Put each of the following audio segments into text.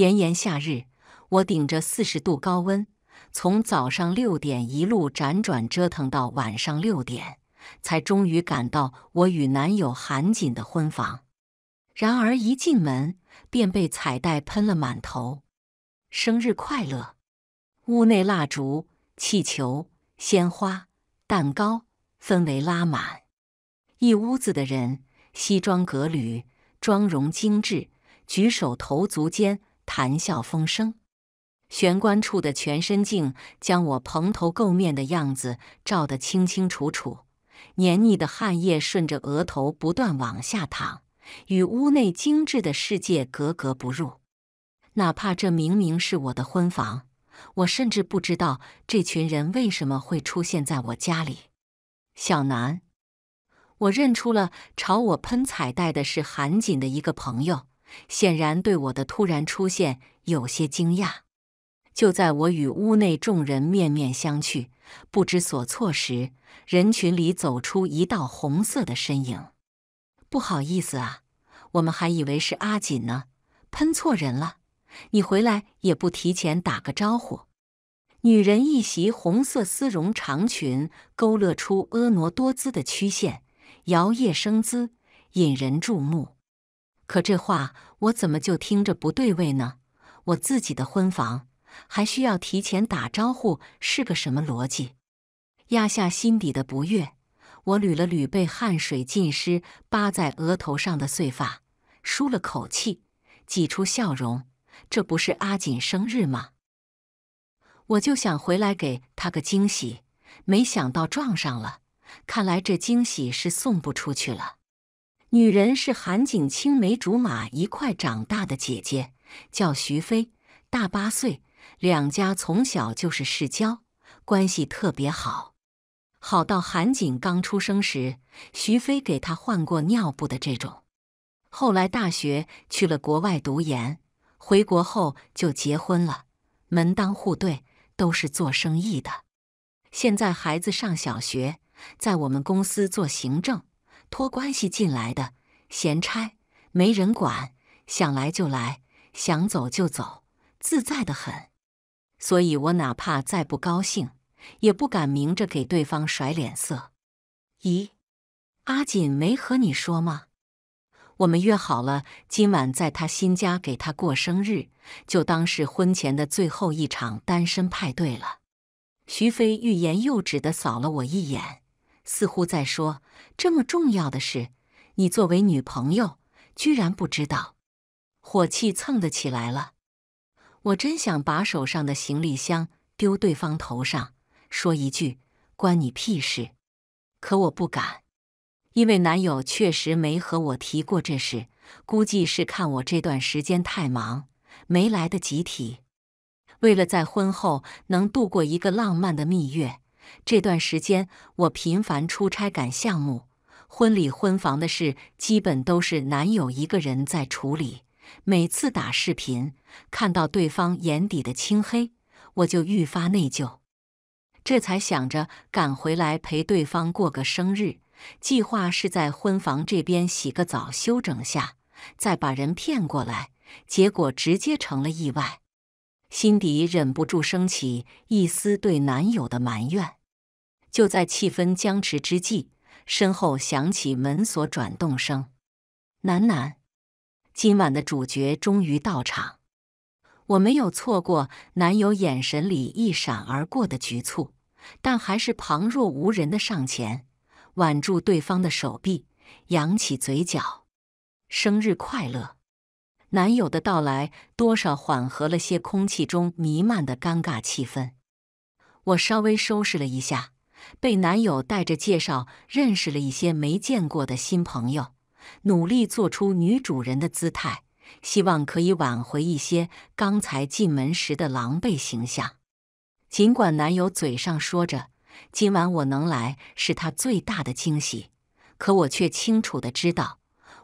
炎炎夏日，我顶着四十度高温，从早上六点一路辗转折腾到晚上六点，才终于赶到我与男友韩锦的婚房。然而一进门便被彩带喷了满头，“生日快乐！”屋内蜡烛、气球、鲜花、蛋糕，氛围拉满。一屋子的人西装革履，妆容精致，举手投足间。谈笑风生，玄关处的全身镜将我蓬头垢面的样子照得清清楚楚。黏腻的汗液顺着额头不断往下淌，与屋内精致的世界格格不入。哪怕这明明是我的婚房，我甚至不知道这群人为什么会出现在我家里。小南，我认出了朝我喷彩带的是韩锦的一个朋友。显然对我的突然出现有些惊讶。就在我与屋内众人面面相觑、不知所措时，人群里走出一道红色的身影。“不好意思啊，我们还以为是阿锦呢，喷错人了。你回来也不提前打个招呼。”女人一袭红色丝绒长裙，勾勒出婀娜多姿的曲线，摇曳生姿，引人注目。可这话我怎么就听着不对味呢？我自己的婚房还需要提前打招呼，是个什么逻辑？压下心底的不悦，我捋了捋被汗水浸湿、扒在额头上的碎发，舒了口气，挤出笑容。这不是阿锦生日吗？我就想回来给他个惊喜，没想到撞上了。看来这惊喜是送不出去了。女人是韩锦青梅竹马一块长大的姐姐，叫徐飞，大八岁，两家从小就是世交，关系特别好，好到韩锦刚出生时，徐飞给她换过尿布的这种。后来大学去了国外读研，回国后就结婚了，门当户对，都是做生意的。现在孩子上小学，在我们公司做行政。托关系进来的闲差，没人管，想来就来，想走就走，自在的很。所以我哪怕再不高兴，也不敢明着给对方甩脸色。咦，阿锦没和你说吗？我们约好了，今晚在他新家给他过生日，就当是婚前的最后一场单身派对了。徐飞欲言又止的扫了我一眼。似乎在说这么重要的事，你作为女朋友居然不知道，火气蹭的起来了。我真想把手上的行李箱丢对方头上，说一句“关你屁事”，可我不敢，因为男友确实没和我提过这事，估计是看我这段时间太忙，没来得及提。为了在婚后能度过一个浪漫的蜜月。这段时间我频繁出差赶项目，婚礼婚房的事基本都是男友一个人在处理。每次打视频，看到对方眼底的青黑，我就愈发内疚。这才想着赶回来陪对方过个生日，计划是在婚房这边洗个澡休整下，再把人骗过来。结果直接成了意外，心底忍不住升起一丝对男友的埋怨。就在气氛僵持之际，身后响起门锁转动声。楠楠，今晚的主角终于到场，我没有错过男友眼神里一闪而过的局促，但还是旁若无人的上前挽住对方的手臂，扬起嘴角：“生日快乐！”男友的到来多少缓和了些空气中弥漫的尴尬气氛。我稍微收拾了一下。被男友带着介绍认识了一些没见过的新朋友，努力做出女主人的姿态，希望可以挽回一些刚才进门时的狼狈形象。尽管男友嘴上说着今晚我能来是他最大的惊喜，可我却清楚的知道，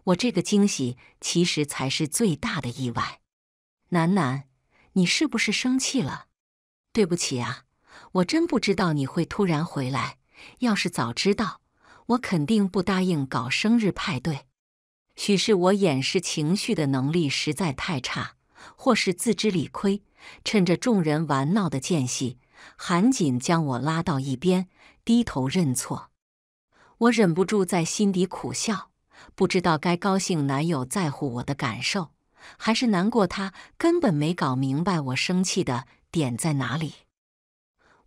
我这个惊喜其实才是最大的意外。楠楠，你是不是生气了？对不起啊。我真不知道你会突然回来，要是早知道，我肯定不答应搞生日派对。许是我掩饰情绪的能力实在太差，或是自知理亏，趁着众人玩闹的间隙，韩锦将我拉到一边，低头认错。我忍不住在心底苦笑，不知道该高兴男友在乎我的感受，还是难过他根本没搞明白我生气的点在哪里。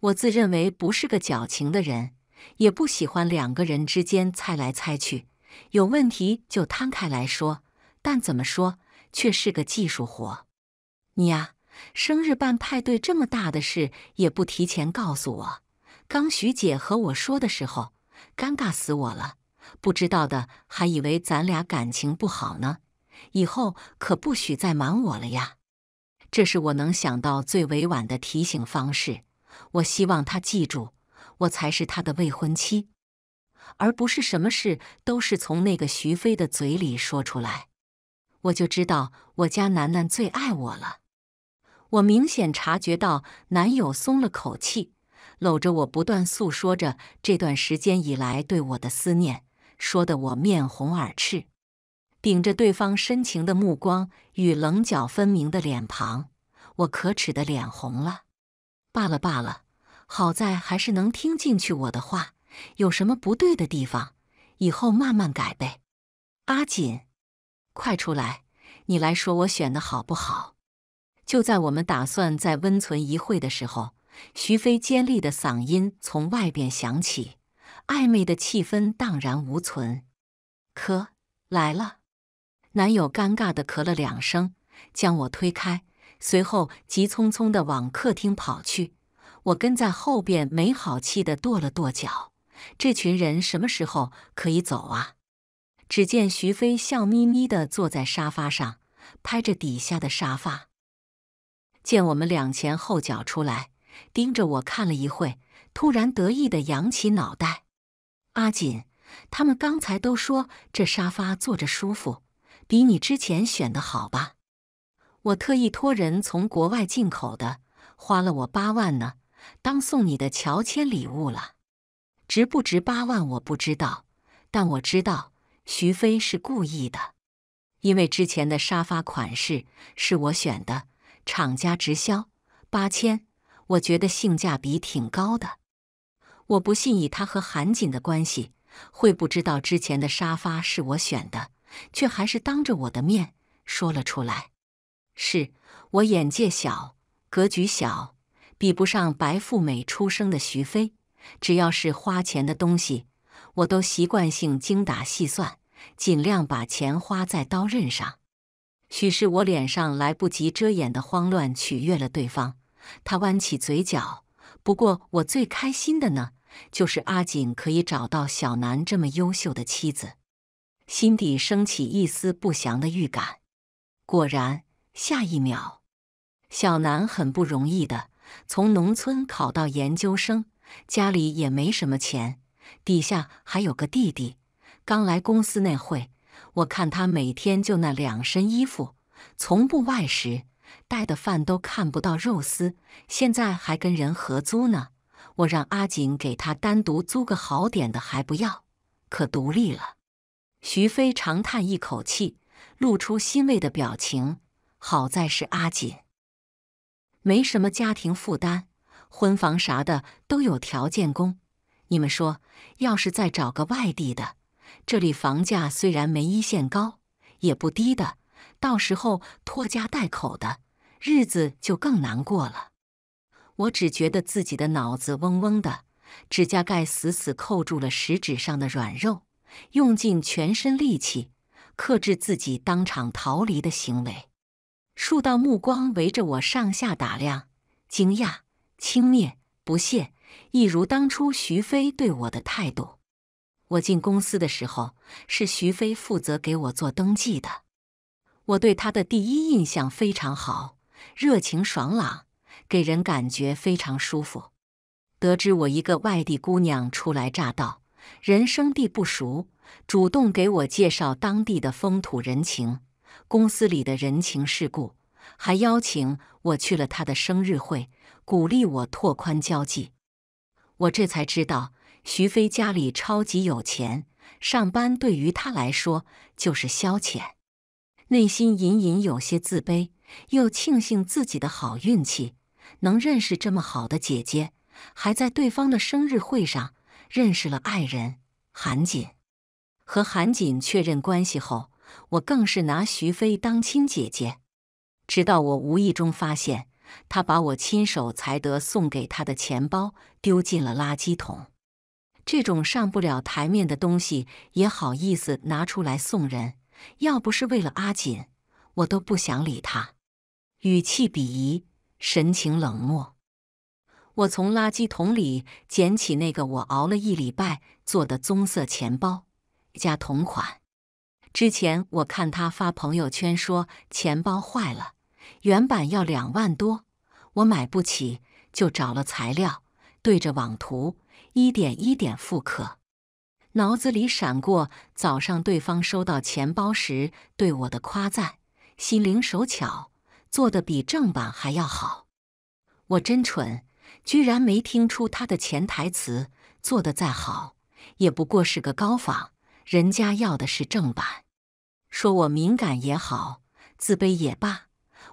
我自认为不是个矫情的人，也不喜欢两个人之间猜来猜去，有问题就摊开来说。但怎么说，却是个技术活。你呀，生日办派对这么大的事也不提前告诉我，刚徐姐和我说的时候，尴尬死我了。不知道的还以为咱俩感情不好呢。以后可不许再瞒我了呀！这是我能想到最委婉的提醒方式。我希望他记住，我才是他的未婚妻，而不是什么事都是从那个徐飞的嘴里说出来。我就知道，我家楠楠最爱我了。我明显察觉到男友松了口气，搂着我，不断诉说着这段时间以来对我的思念，说得我面红耳赤。顶着对方深情的目光与棱角分明的脸庞，我可耻的脸红了。罢了罢了，好在还是能听进去我的话，有什么不对的地方，以后慢慢改呗。阿锦，快出来，你来说我选的好不好？就在我们打算再温存一会的时候，徐飞尖利的嗓音从外边响起，暧昧的气氛荡然无存。咳，来了。男友尴尬的咳了两声，将我推开。随后急匆匆地往客厅跑去，我跟在后边没好气地跺了跺脚。这群人什么时候可以走啊？只见徐飞笑眯眯地坐在沙发上，拍着底下的沙发。见我们两前后脚出来，盯着我看了一会，突然得意地扬起脑袋：“阿锦，他们刚才都说这沙发坐着舒服，比你之前选的好吧？”我特意托人从国外进口的，花了我八万呢，当送你的乔迁礼物了。值不值八万我不知道，但我知道徐飞是故意的，因为之前的沙发款式是我选的，厂家直销八千，我觉得性价比挺高的。我不信以他和韩锦的关系，会不知道之前的沙发是我选的，却还是当着我的面说了出来。是我眼界小，格局小，比不上白富美出生的徐飞。只要是花钱的东西，我都习惯性精打细算，尽量把钱花在刀刃上。许是我脸上来不及遮掩的慌乱取悦了对方，他弯起嘴角。不过我最开心的呢，就是阿锦可以找到小南这么优秀的妻子。心底升起一丝不祥的预感，果然。下一秒，小南很不容易的从农村考到研究生，家里也没什么钱，底下还有个弟弟。刚来公司那会，我看他每天就那两身衣服，从不外食，带的饭都看不到肉丝。现在还跟人合租呢，我让阿锦给他单独租个好点的，还不要，可独立了。徐飞长叹一口气，露出欣慰的表情。好在是阿锦，没什么家庭负担，婚房啥的都有条件供。你们说，要是再找个外地的，这里房价虽然没一线高，也不低的，到时候拖家带口的日子就更难过了。我只觉得自己的脑子嗡嗡的，指甲盖死死扣住了食指上的软肉，用尽全身力气克制自己当场逃离的行为。数道目光围着我上下打量，惊讶、轻蔑、不屑，一如当初徐飞对我的态度。我进公司的时候，是徐飞负责给我做登记的。我对他的第一印象非常好，热情爽朗，给人感觉非常舒服。得知我一个外地姑娘初来乍到，人生地不熟，主动给我介绍当地的风土人情。公司里的人情世故，还邀请我去了他的生日会，鼓励我拓宽交际。我这才知道，徐飞家里超级有钱，上班对于他来说就是消遣。内心隐隐有些自卑，又庆幸自己的好运气，能认识这么好的姐姐，还在对方的生日会上认识了爱人韩锦。和韩锦确认关系后。我更是拿徐飞当亲姐姐，直到我无意中发现，他把我亲手裁得送给他的钱包丢进了垃圾桶。这种上不了台面的东西也好意思拿出来送人？要不是为了阿锦，我都不想理他。语气鄙夷，神情冷漠。我从垃圾桶里捡起那个我熬了一礼拜做的棕色钱包，加同款。之前我看他发朋友圈说钱包坏了，原版要两万多，我买不起，就找了材料，对着网图一点一点复刻。脑子里闪过早上对方收到钱包时对我的夸赞，心灵手巧，做的比正版还要好。我真蠢，居然没听出他的潜台词，做的再好也不过是个高仿，人家要的是正版。说我敏感也好，自卑也罢，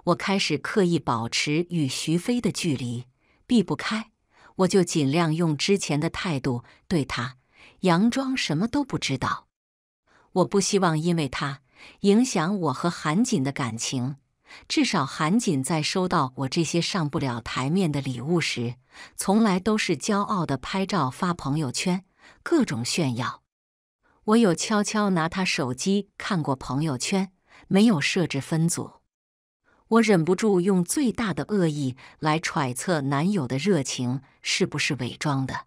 我开始刻意保持与徐飞的距离，避不开我就尽量用之前的态度对他，佯装什么都不知道。我不希望因为他影响我和韩锦的感情，至少韩锦在收到我这些上不了台面的礼物时，从来都是骄傲的拍照发朋友圈，各种炫耀。我有悄悄拿他手机看过朋友圈，没有设置分组。我忍不住用最大的恶意来揣测男友的热情是不是伪装的。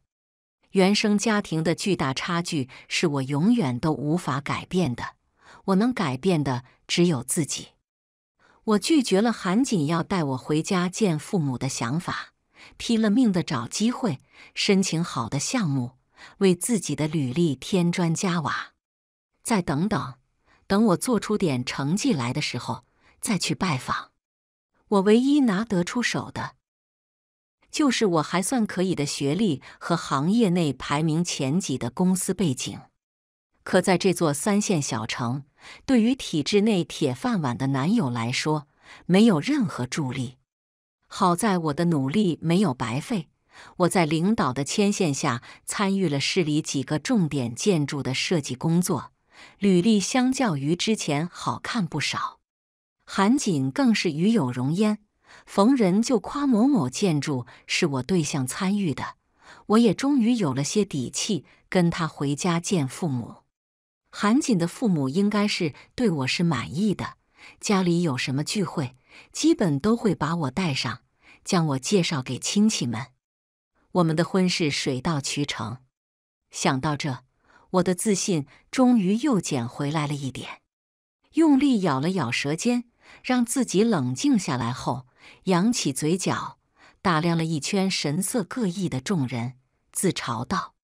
原生家庭的巨大差距是我永远都无法改变的，我能改变的只有自己。我拒绝了韩锦要带我回家见父母的想法，拼了命的找机会申请好的项目。为自己的履历添砖加瓦，再等等，等我做出点成绩来的时候再去拜访。我唯一拿得出手的，就是我还算可以的学历和行业内排名前几的公司背景。可在这座三线小城，对于体制内铁饭碗的男友来说，没有任何助力。好在我的努力没有白费。我在领导的牵线下，参与了市里几个重点建筑的设计工作，履历相较于之前好看不少。韩锦更是与有容焉，逢人就夸某某建筑是我对象参与的，我也终于有了些底气，跟他回家见父母。韩锦的父母应该是对我是满意的，家里有什么聚会，基本都会把我带上，将我介绍给亲戚们。我们的婚事水到渠成，想到这，我的自信终于又捡回来了一点。用力咬了咬舌尖，让自己冷静下来后，扬起嘴角，打量了一圈神色各异的众人，自嘲道：“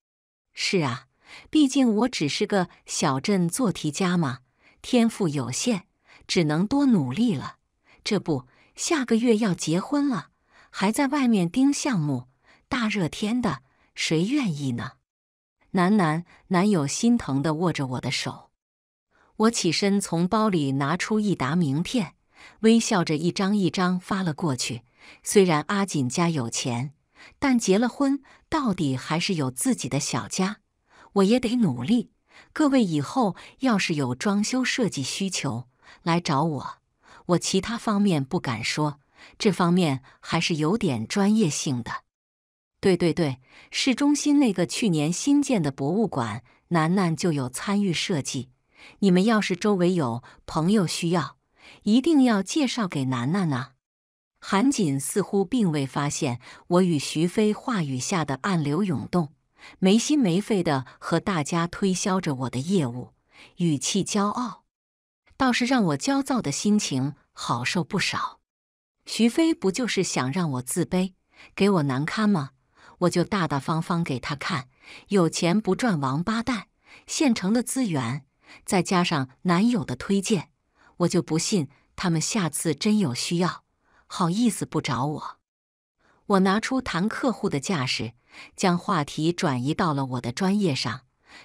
是啊，毕竟我只是个小镇做题家嘛，天赋有限，只能多努力了。这不，下个月要结婚了，还在外面盯项目。”大热天的，谁愿意呢？男男男友心疼的握着我的手，我起身从包里拿出一沓名片，微笑着一张一张发了过去。虽然阿锦家有钱，但结了婚到底还是有自己的小家，我也得努力。各位以后要是有装修设计需求来找我，我其他方面不敢说，这方面还是有点专业性的。对对对，市中心那个去年新建的博物馆，楠楠就有参与设计。你们要是周围有朋友需要，一定要介绍给楠楠啊！韩锦似乎并未发现我与徐飞话语下的暗流涌动，没心没肺的和大家推销着我的业务，语气骄傲，倒是让我焦躁的心情好受不少。徐飞不就是想让我自卑，给我难堪吗？我就大大方方给他看，有钱不赚王八蛋，现成的资源，再加上男友的推荐，我就不信他们下次真有需要，好意思不找我。我拿出谈客户的架势，将话题转移到了我的专业上。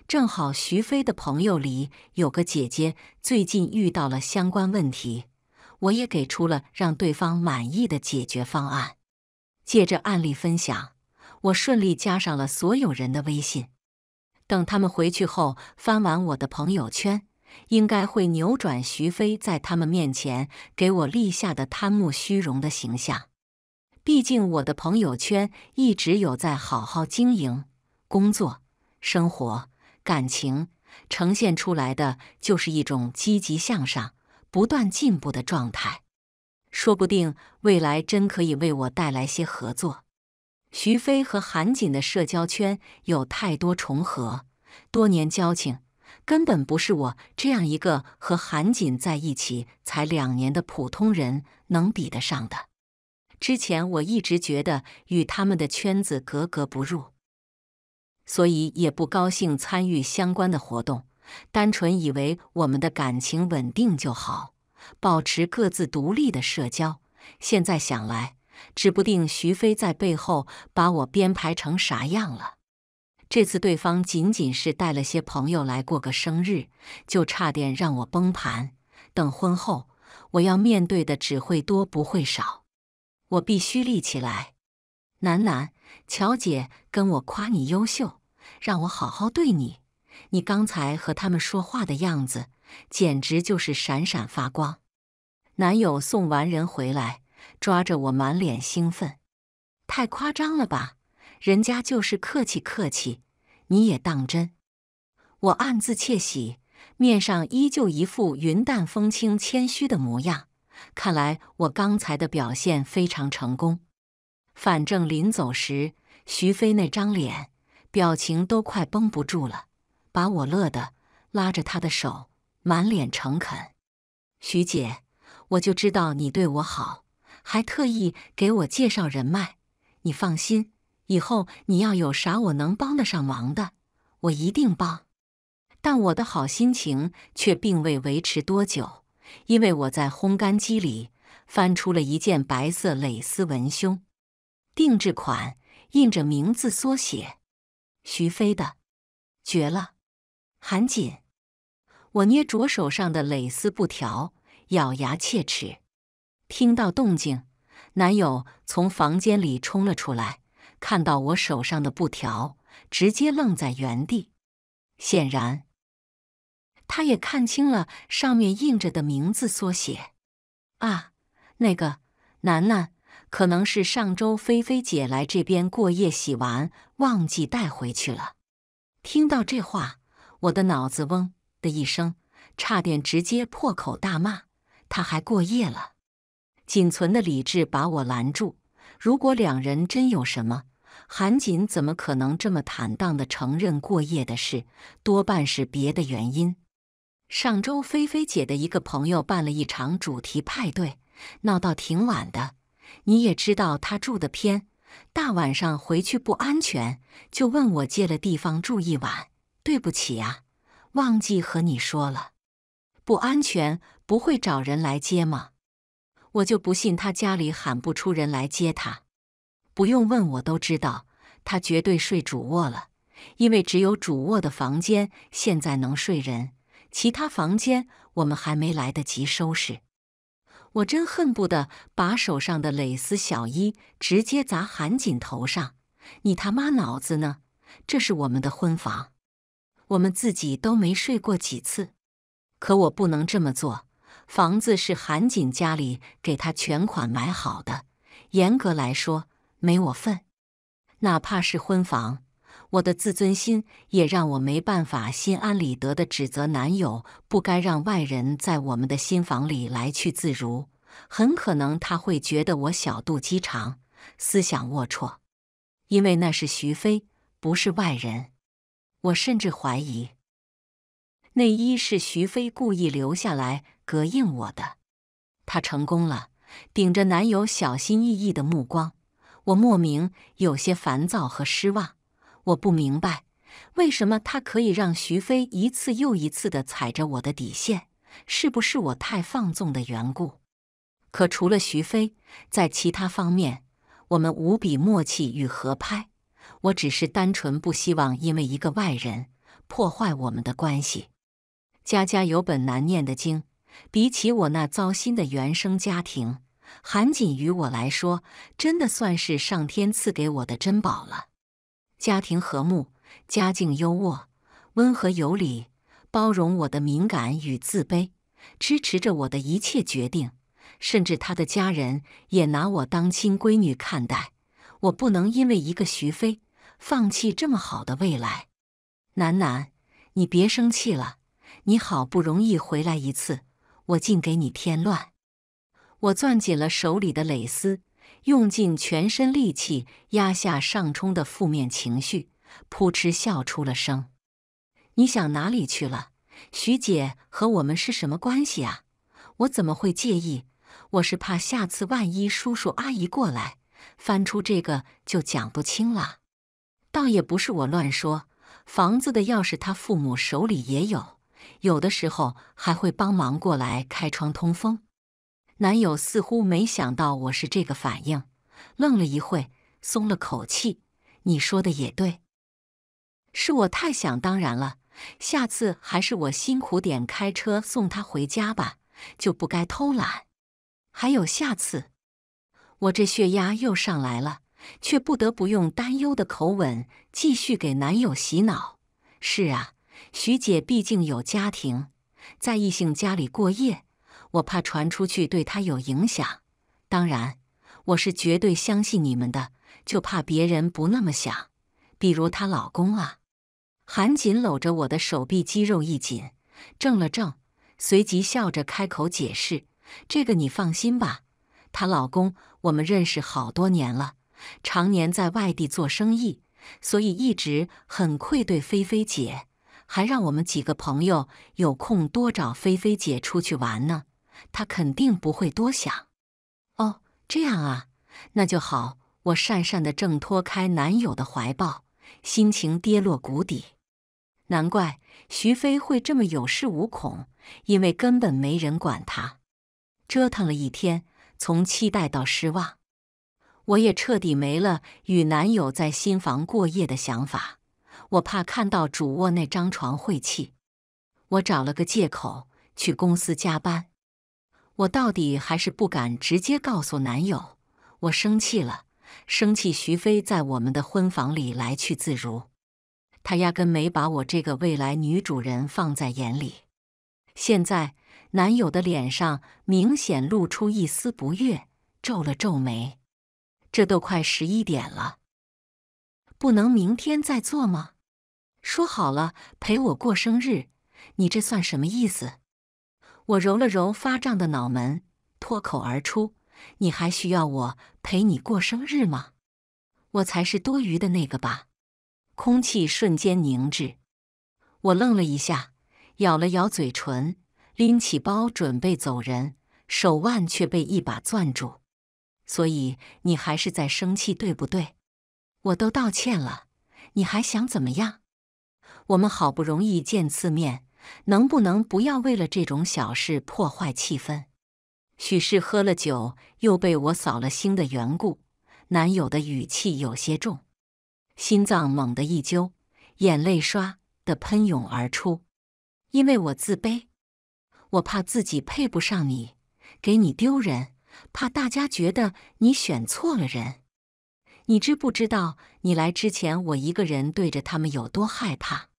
正好徐飞的朋友里有个姐姐最近遇到了相关问题，我也给出了让对方满意的解决方案，借着案例分享。我顺利加上了所有人的微信，等他们回去后翻完我的朋友圈，应该会扭转徐飞在他们面前给我立下的贪慕虚荣的形象。毕竟我的朋友圈一直有在好好经营工作、生活、感情，呈现出来的就是一种积极向上、不断进步的状态。说不定未来真可以为我带来些合作。徐飞和韩锦的社交圈有太多重合，多年交情根本不是我这样一个和韩锦在一起才两年的普通人能比得上的。之前我一直觉得与他们的圈子格格不入，所以也不高兴参与相关的活动，单纯以为我们的感情稳定就好，保持各自独立的社交。现在想来。指不定徐飞在背后把我编排成啥样了。这次对方仅仅是带了些朋友来过个生日，就差点让我崩盘。等婚后，我要面对的只会多不会少。我必须立起来。楠楠，乔姐跟我夸你优秀，让我好好对你。你刚才和他们说话的样子，简直就是闪闪发光。男友送完人回来。抓着我，满脸兴奋，太夸张了吧！人家就是客气客气，你也当真？我暗自窃喜，面上依旧一副云淡风轻、谦虚的模样。看来我刚才的表现非常成功。反正临走时，徐飞那张脸表情都快绷不住了，把我乐的，拉着他的手，满脸诚恳：“徐姐，我就知道你对我好。”还特意给我介绍人脉，你放心，以后你要有啥我能帮得上忙的，我一定帮。但我的好心情却并未维持多久，因为我在烘干机里翻出了一件白色蕾丝文胸，定制款，印着名字缩写“徐飞”的，绝了！韩锦，我捏着手上的蕾丝布条，咬牙切齿。听到动静，男友从房间里冲了出来，看到我手上的布条，直接愣在原地。显然，他也看清了上面印着的名字缩写。啊，那个楠楠，可能是上周菲菲姐来这边过夜，洗完忘记带回去了。听到这话，我的脑子嗡的一声，差点直接破口大骂。他还过夜了！仅存的理智把我拦住。如果两人真有什么，韩锦怎么可能这么坦荡的承认过夜的事？多半是别的原因。上周菲菲姐的一个朋友办了一场主题派对，闹到挺晚的。你也知道她住的偏，大晚上回去不安全，就问我借了地方住一晚。对不起啊，忘记和你说了。不安全不会找人来接吗？我就不信他家里喊不出人来接他，不用问我都知道，他绝对睡主卧了，因为只有主卧的房间现在能睡人，其他房间我们还没来得及收拾。我真恨不得把手上的蕾丝小衣直接砸韩锦头上，你他妈脑子呢？这是我们的婚房，我们自己都没睡过几次，可我不能这么做。房子是韩锦家里给他全款买好的，严格来说没我份。哪怕是婚房，我的自尊心也让我没办法心安理得的指责男友不该让外人在我们的新房里来去自如。很可能他会觉得我小肚鸡肠、思想龌龊，因为那是徐飞，不是外人。我甚至怀疑。内衣是徐飞故意留下来膈应我的，他成功了。顶着男友小心翼翼的目光，我莫名有些烦躁和失望。我不明白，为什么他可以让徐飞一次又一次的踩着我的底线？是不是我太放纵的缘故？可除了徐飞，在其他方面，我们无比默契与合拍。我只是单纯不希望因为一个外人破坏我们的关系。家家有本难念的经，比起我那糟心的原生家庭，韩锦于我来说，真的算是上天赐给我的珍宝了。家庭和睦，家境优渥，温和有礼，包容我的敏感与自卑，支持着我的一切决定，甚至他的家人也拿我当亲闺女看待。我不能因为一个徐飞，放弃这么好的未来。楠楠，你别生气了。你好不容易回来一次，我竟给你添乱！我攥紧了手里的蕾丝，用尽全身力气压下上冲的负面情绪，扑哧笑出了声。你想哪里去了？徐姐和我们是什么关系啊？我怎么会介意？我是怕下次万一叔叔阿姨过来，翻出这个就讲不清了。倒也不是我乱说，房子的钥匙他父母手里也有。有的时候还会帮忙过来开窗通风。男友似乎没想到我是这个反应，愣了一会，松了口气。你说的也对，是我太想当然了。下次还是我辛苦点开车送他回家吧，就不该偷懒。还有下次，我这血压又上来了，却不得不用担忧的口吻继续给男友洗脑。是啊。徐姐毕竟有家庭，在异性家里过夜，我怕传出去对她有影响。当然，我是绝对相信你们的，就怕别人不那么想，比如她老公啊。韩锦搂着我的手臂，肌肉一紧，怔了怔，随即笑着开口解释：“这个你放心吧，她老公我们认识好多年了，常年在外地做生意，所以一直很愧对菲菲姐。”还让我们几个朋友有空多找菲菲姐出去玩呢，她肯定不会多想。哦，这样啊，那就好。我讪讪的挣脱开男友的怀抱，心情跌落谷底。难怪徐飞会这么有恃无恐，因为根本没人管他。折腾了一天，从期待到失望，我也彻底没了与男友在新房过夜的想法。我怕看到主卧那张床晦气，我找了个借口去公司加班。我到底还是不敢直接告诉男友，我生气了，生气徐飞在我们的婚房里来去自如，他压根没把我这个未来女主人放在眼里。现在男友的脸上明显露出一丝不悦，皱了皱眉。这都快十一点了，不能明天再做吗？说好了陪我过生日，你这算什么意思？我揉了揉发胀的脑门，脱口而出：“你还需要我陪你过生日吗？我才是多余的那个吧？”空气瞬间凝滞，我愣了一下，咬了咬嘴唇，拎起包准备走人，手腕却被一把攥住。所以你还是在生气对不对？我都道歉了，你还想怎么样？我们好不容易见次面，能不能不要为了这种小事破坏气氛？许是喝了酒又被我扫了兴的缘故，男友的语气有些重，心脏猛地一揪，眼泪唰的喷涌而出。因为我自卑，我怕自己配不上你，给你丢人，怕大家觉得你选错了人。你知不知道，你来之前我一个人对着他们有多害怕？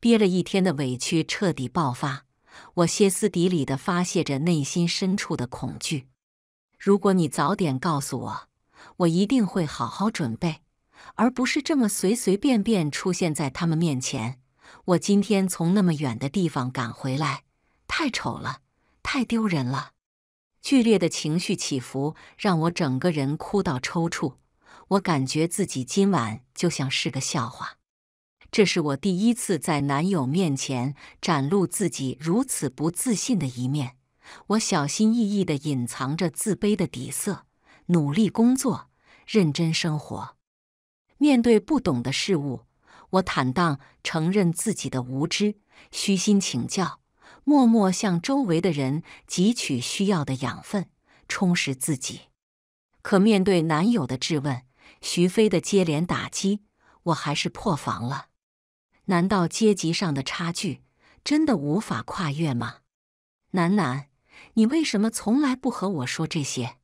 憋了一天的委屈彻底爆发，我歇斯底里的发泄着内心深处的恐惧。如果你早点告诉我，我一定会好好准备，而不是这么随随便便出现在他们面前。我今天从那么远的地方赶回来，太丑了，太丢人了。剧烈的情绪起伏让我整个人哭到抽搐，我感觉自己今晚就像是个笑话。这是我第一次在男友面前展露自己如此不自信的一面。我小心翼翼的隐藏着自卑的底色，努力工作，认真生活。面对不懂的事物，我坦荡承认自己的无知，虚心请教，默默向周围的人汲取需要的养分，充实自己。可面对男友的质问，徐飞的接连打击，我还是破防了。难道阶级上的差距真的无法跨越吗？楠楠，你为什么从来不和我说这些？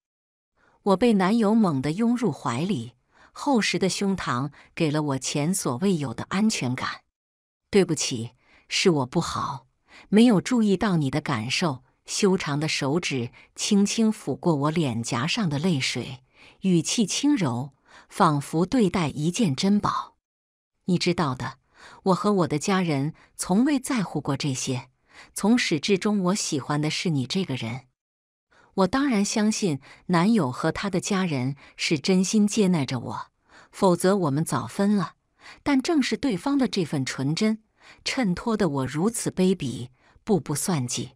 我被男友猛地拥入怀里，厚实的胸膛给了我前所未有的安全感。对不起，是我不好，没有注意到你的感受。修长的手指轻轻抚过我脸颊上的泪水，语气轻柔，仿佛对待一件珍宝。你知道的。我和我的家人从未在乎过这些，从始至终，我喜欢的是你这个人。我当然相信男友和他的家人是真心接纳着我，否则我们早分了。但正是对方的这份纯真，衬托得我如此卑鄙，步步算计。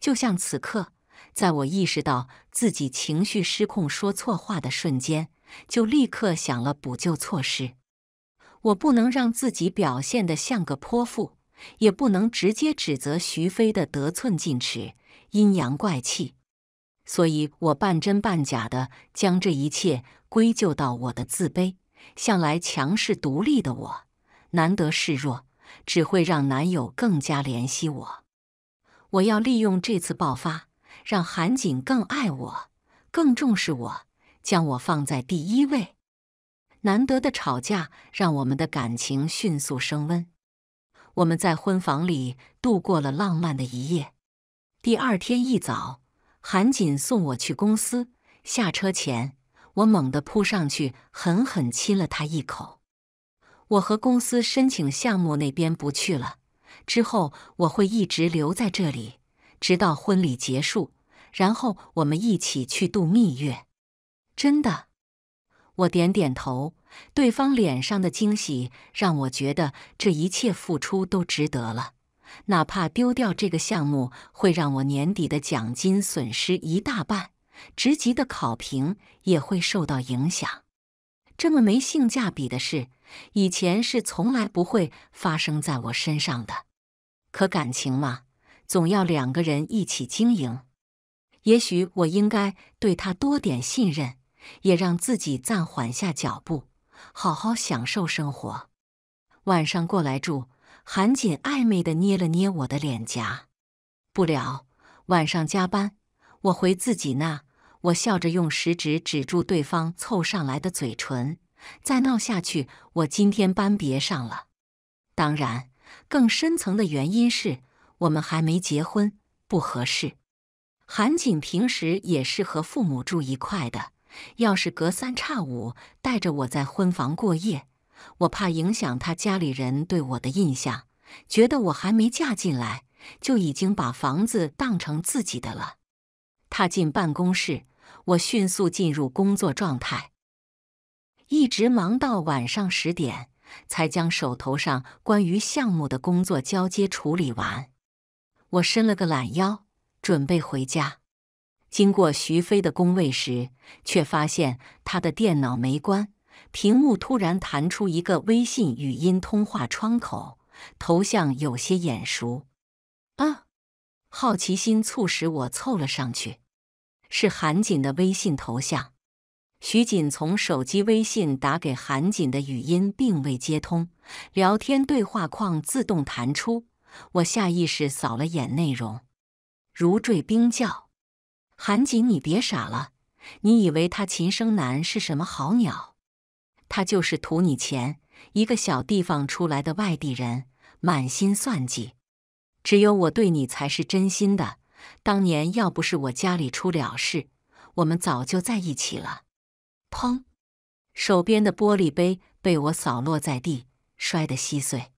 就像此刻，在我意识到自己情绪失控、说错话的瞬间，就立刻想了补救措施。我不能让自己表现得像个泼妇，也不能直接指责徐飞的得寸进尺、阴阳怪气，所以我半真半假的将这一切归咎到我的自卑。向来强势独立的我，难得示弱，只会让男友更加怜惜我。我要利用这次爆发，让韩锦更爱我，更重视我，将我放在第一位。难得的吵架让我们的感情迅速升温。我们在婚房里度过了浪漫的一夜。第二天一早，韩锦送我去公司。下车前，我猛地扑上去，狠狠亲了他一口。我和公司申请项目那边不去了，之后我会一直留在这里，直到婚礼结束，然后我们一起去度蜜月。真的。我点点头，对方脸上的惊喜让我觉得这一切付出都值得了。哪怕丢掉这个项目，会让我年底的奖金损失一大半，职级的考评也会受到影响。这么没性价比的事，以前是从来不会发生在我身上的。可感情嘛，总要两个人一起经营。也许我应该对他多点信任。也让自己暂缓下脚步，好好享受生活。晚上过来住，韩锦暧昧的捏了捏我的脸颊。不了，晚上加班，我回自己那。我笑着用食指指住对方凑上来的嘴唇。再闹下去，我今天班别上了。当然，更深层的原因是我们还没结婚，不合适。韩锦平时也是和父母住一块的。要是隔三差五带着我在婚房过夜，我怕影响他家里人对我的印象，觉得我还没嫁进来就已经把房子当成自己的了。踏进办公室，我迅速进入工作状态，一直忙到晚上十点，才将手头上关于项目的工作交接处理完。我伸了个懒腰，准备回家。经过徐飞的工位时，却发现他的电脑没关，屏幕突然弹出一个微信语音通话窗口，头像有些眼熟。啊，好奇心促使我凑了上去，是韩锦的微信头像。徐锦从手机微信打给韩锦的语音并未接通，聊天对话框自动弹出，我下意识扫了眼内容，如坠冰窖。韩锦，你别傻了！你以为他秦生南是什么好鸟？他就是图你钱，一个小地方出来的外地人，满心算计。只有我对你才是真心的。当年要不是我家里出了事，我们早就在一起了。砰！手边的玻璃杯被我扫落在地，摔得稀碎。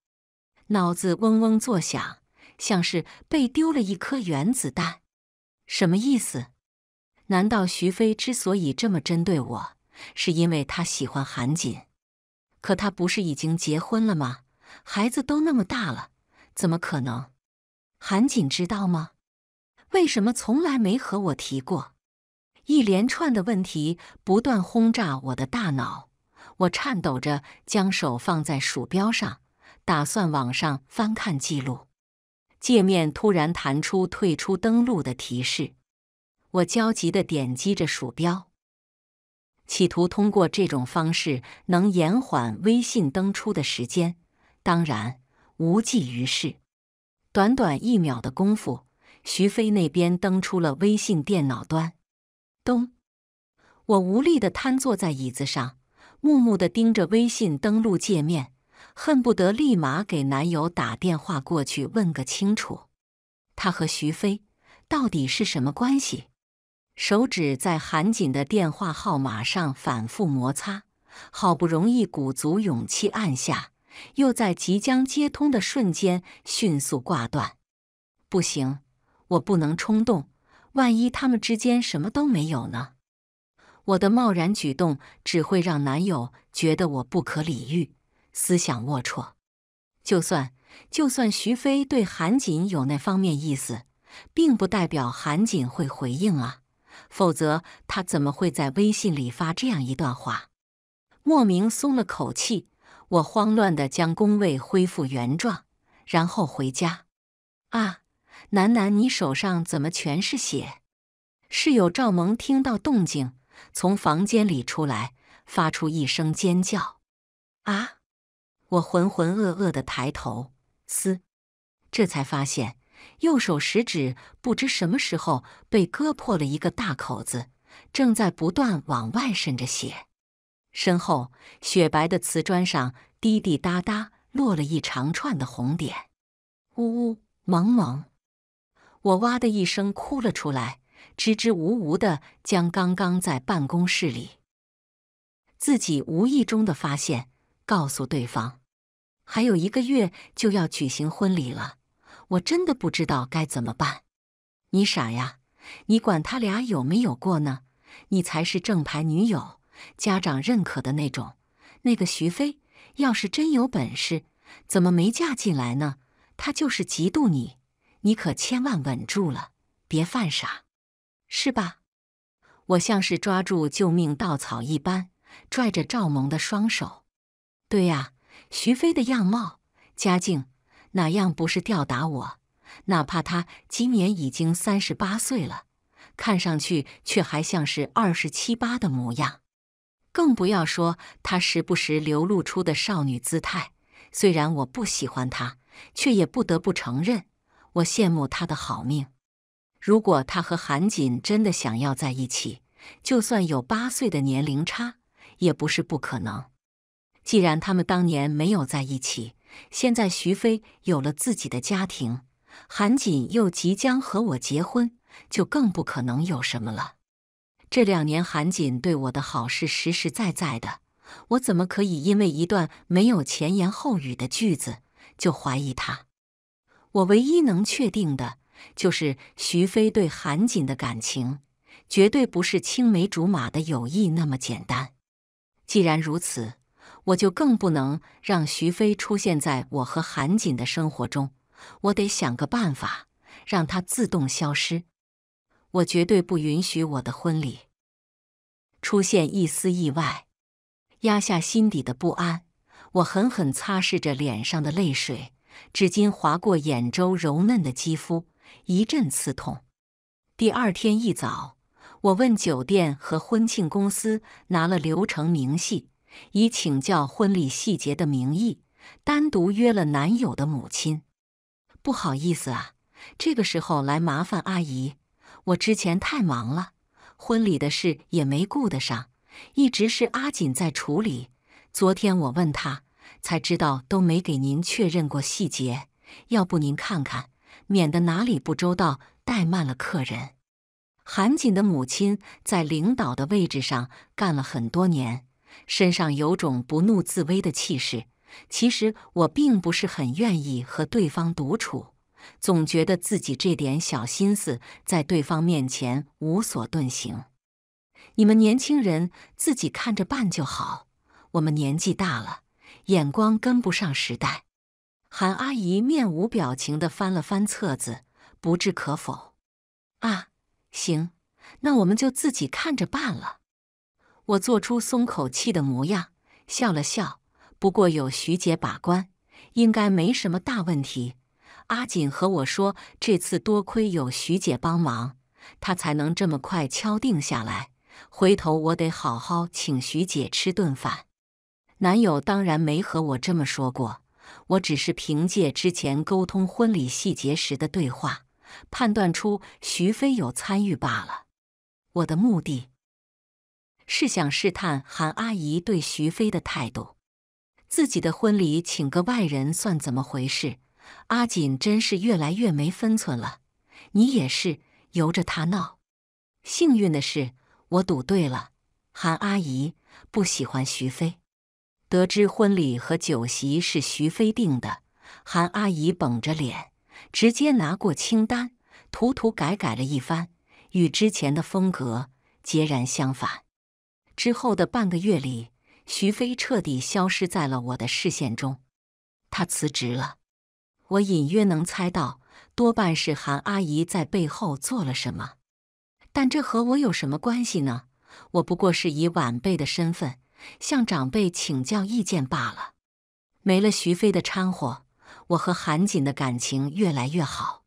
脑子嗡嗡作响，像是被丢了一颗原子弹。什么意思？难道徐飞之所以这么针对我，是因为他喜欢韩锦？可他不是已经结婚了吗？孩子都那么大了，怎么可能？韩锦知道吗？为什么从来没和我提过？一连串的问题不断轰炸我的大脑，我颤抖着将手放在鼠标上，打算网上翻看记录。界面突然弹出退出登录的提示，我焦急的点击着鼠标，企图通过这种方式能延缓微信登出的时间，当然无济于事。短短一秒的功夫，徐飞那边登出了微信电脑端。咚，我无力的瘫坐在椅子上，木木的盯着微信登录界面。恨不得立马给男友打电话过去问个清楚，他和徐飞到底是什么关系？手指在韩锦的电话号码上反复摩擦，好不容易鼓足勇气按下，又在即将接通的瞬间迅速挂断。不行，我不能冲动，万一他们之间什么都没有呢？我的贸然举动只会让男友觉得我不可理喻。思想龌龊，就算就算徐飞对韩锦有那方面意思，并不代表韩锦会回应啊，否则他怎么会在微信里发这样一段话？莫名松了口气，我慌乱的将工位恢复原状，然后回家。啊，楠楠，你手上怎么全是血？室友赵萌听到动静，从房间里出来，发出一声尖叫。啊！我浑浑噩噩的抬头，嘶，这才发现右手食指不知什么时候被割破了一个大口子，正在不断往外渗着血。身后雪白的瓷砖上滴滴答答落了一长串的红点。呜呜，萌萌，我哇的一声哭了出来，支支吾吾的将刚刚在办公室里自己无意中的发现告诉对方。还有一个月就要举行婚礼了，我真的不知道该怎么办。你傻呀？你管他俩有没有过呢？你才是正牌女友，家长认可的那种。那个徐飞要是真有本事，怎么没嫁进来呢？他就是嫉妒你。你可千万稳住了，别犯傻，是吧？我像是抓住救命稻草一般，拽着赵萌的双手。对呀。徐飞的样貌、家境，哪样不是吊打我？哪怕他今年已经三十八岁了，看上去却还像是二十七八的模样。更不要说她时不时流露出的少女姿态。虽然我不喜欢她，却也不得不承认，我羡慕她的好命。如果她和韩锦真的想要在一起，就算有八岁的年龄差，也不是不可能。既然他们当年没有在一起，现在徐飞有了自己的家庭，韩锦又即将和我结婚，就更不可能有什么了。这两年，韩锦对我的好是实实在在的，我怎么可以因为一段没有前言后语的句子就怀疑他？我唯一能确定的就是，徐飞对韩锦的感情绝对不是青梅竹马的友谊那么简单。既然如此，我就更不能让徐飞出现在我和韩锦的生活中，我得想个办法让他自动消失。我绝对不允许我的婚礼出现一丝意外。压下心底的不安，我狠狠擦拭着脸上的泪水，纸巾划过眼周柔嫩的肌肤，一阵刺痛。第二天一早，我问酒店和婚庆公司，拿了流程明细。以请教婚礼细节的名义，单独约了男友的母亲。不好意思啊，这个时候来麻烦阿姨，我之前太忙了，婚礼的事也没顾得上，一直是阿锦在处理。昨天我问他，才知道都没给您确认过细节。要不您看看，免得哪里不周到，怠慢了客人。韩锦的母亲在领导的位置上干了很多年。身上有种不怒自威的气势。其实我并不是很愿意和对方独处，总觉得自己这点小心思在对方面前无所遁形。你们年轻人自己看着办就好，我们年纪大了，眼光跟不上时代。韩阿姨面无表情地翻了翻册子，不置可否。啊，行，那我们就自己看着办了。我做出松口气的模样，笑了笑。不过有徐姐把关，应该没什么大问题。阿锦和我说，这次多亏有徐姐帮忙，他才能这么快敲定下来。回头我得好好请徐姐吃顿饭。男友当然没和我这么说过，我只是凭借之前沟通婚礼细节时的对话，判断出徐飞有参与罢了。我的目的。是想试探韩阿姨对徐飞的态度，自己的婚礼请个外人算怎么回事？阿锦真是越来越没分寸了，你也是，由着他闹。幸运的是，我赌对了，韩阿姨不喜欢徐飞。得知婚礼和酒席是徐飞定的，韩阿姨绷着脸，直接拿过清单，涂涂改改了一番，与之前的风格截然相反。之后的半个月里，徐飞彻底消失在了我的视线中。他辞职了，我隐约能猜到，多半是韩阿姨在背后做了什么。但这和我有什么关系呢？我不过是以晚辈的身份向长辈请教意见罢了。没了徐飞的掺和，我和韩锦的感情越来越好。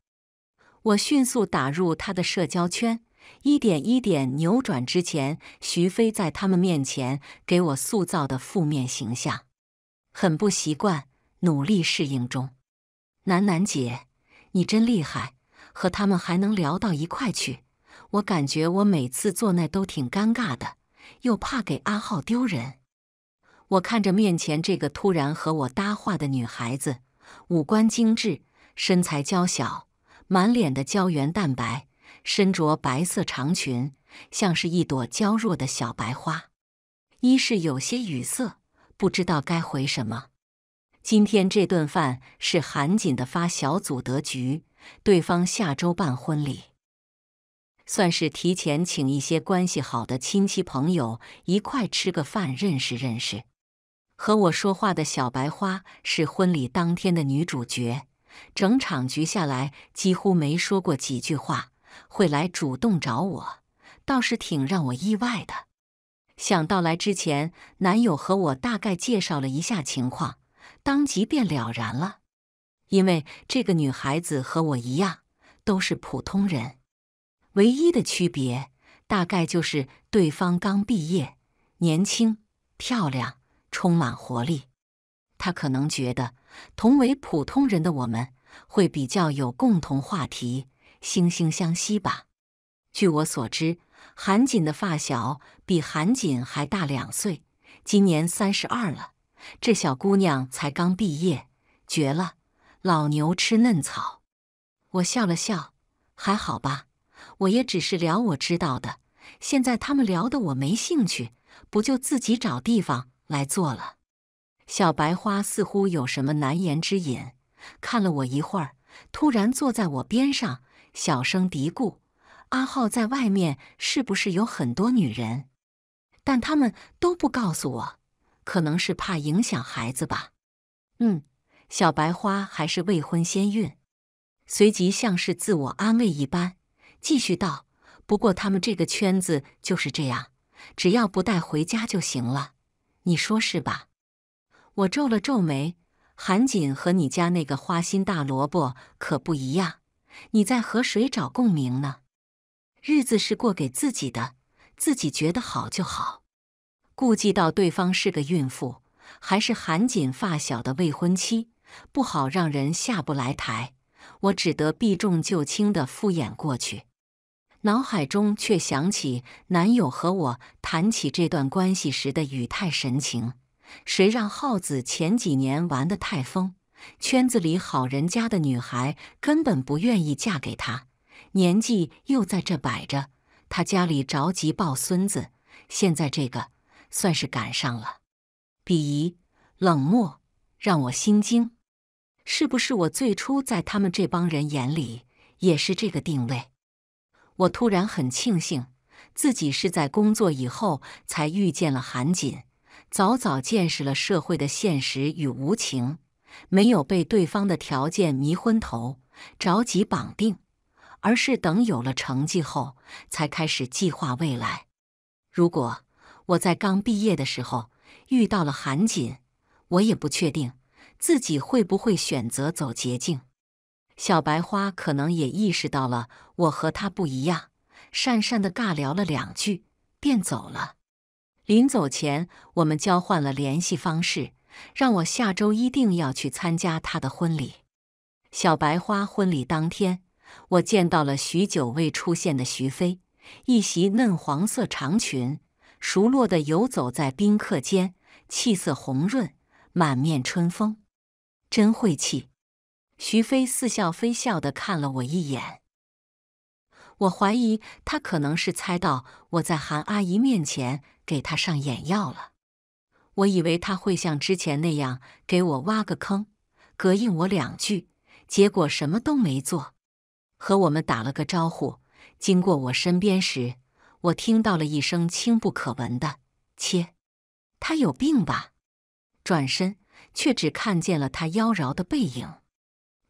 我迅速打入他的社交圈。一点一点扭转之前，徐飞在他们面前给我塑造的负面形象，很不习惯，努力适应中。楠楠姐，你真厉害，和他们还能聊到一块去。我感觉我每次做那都挺尴尬的，又怕给阿浩丢人。我看着面前这个突然和我搭话的女孩子，五官精致，身材娇小，满脸的胶原蛋白。身着白色长裙，像是一朵娇弱的小白花。一是有些语塞，不知道该回什么。今天这顿饭是韩锦的发小组得局，对方下周办婚礼，算是提前请一些关系好的亲戚朋友一块吃个饭，认识认识。和我说话的小白花是婚礼当天的女主角，整场局下来几乎没说过几句话。会来主动找我，倒是挺让我意外的。想到来之前，男友和我大概介绍了一下情况，当即便了然了。因为这个女孩子和我一样，都是普通人，唯一的区别大概就是对方刚毕业，年轻、漂亮、充满活力。他可能觉得，同为普通人的我们会比较有共同话题。惺惺相惜吧。据我所知，韩锦的发小比韩锦还大两岁，今年三十二了。这小姑娘才刚毕业，绝了，老牛吃嫩草。我笑了笑，还好吧。我也只是聊我知道的。现在他们聊的我没兴趣，不就自己找地方来做了？小白花似乎有什么难言之隐，看了我一会儿，突然坐在我边上。小声嘀咕：“阿浩在外面是不是有很多女人？但他们都不告诉我，可能是怕影响孩子吧。”“嗯，小白花还是未婚先孕。”随即像是自我安慰一般，继续道：“不过他们这个圈子就是这样，只要不带回家就行了，你说是吧？”我皱了皱眉：“韩锦和你家那个花心大萝卜可不一样。”你在和谁找共鸣呢？日子是过给自己的，自己觉得好就好。顾及到对方是个孕妇，还是韩锦发小的未婚妻，不好让人下不来台，我只得避重就轻的敷衍过去。脑海中却想起男友和我谈起这段关系时的语态神情，谁让耗子前几年玩得太疯？圈子里好人家的女孩根本不愿意嫁给他，年纪又在这摆着，他家里着急抱孙子，现在这个算是赶上了。鄙夷、冷漠，让我心惊。是不是我最初在他们这帮人眼里也是这个定位？我突然很庆幸自己是在工作以后才遇见了韩锦，早早见识了社会的现实与无情。没有被对方的条件迷昏头，着急绑定，而是等有了成绩后才开始计划未来。如果我在刚毕业的时候遇到了韩锦，我也不确定自己会不会选择走捷径。小白花可能也意识到了我和他不一样，讪讪的尬聊了两句，便走了。临走前，我们交换了联系方式。让我下周一定要去参加他的婚礼。小白花婚礼当天，我见到了许久未出现的徐飞，一袭嫩黄色长裙，熟络地游走在宾客间，气色红润，满面春风，真晦气。徐飞似笑非笑地看了我一眼，我怀疑他可能是猜到我在韩阿姨面前给他上眼药了。我以为他会像之前那样给我挖个坑，膈应我两句，结果什么都没做，和我们打了个招呼。经过我身边时，我听到了一声轻不可闻的“切”，他有病吧？转身却只看见了他妖娆的背影。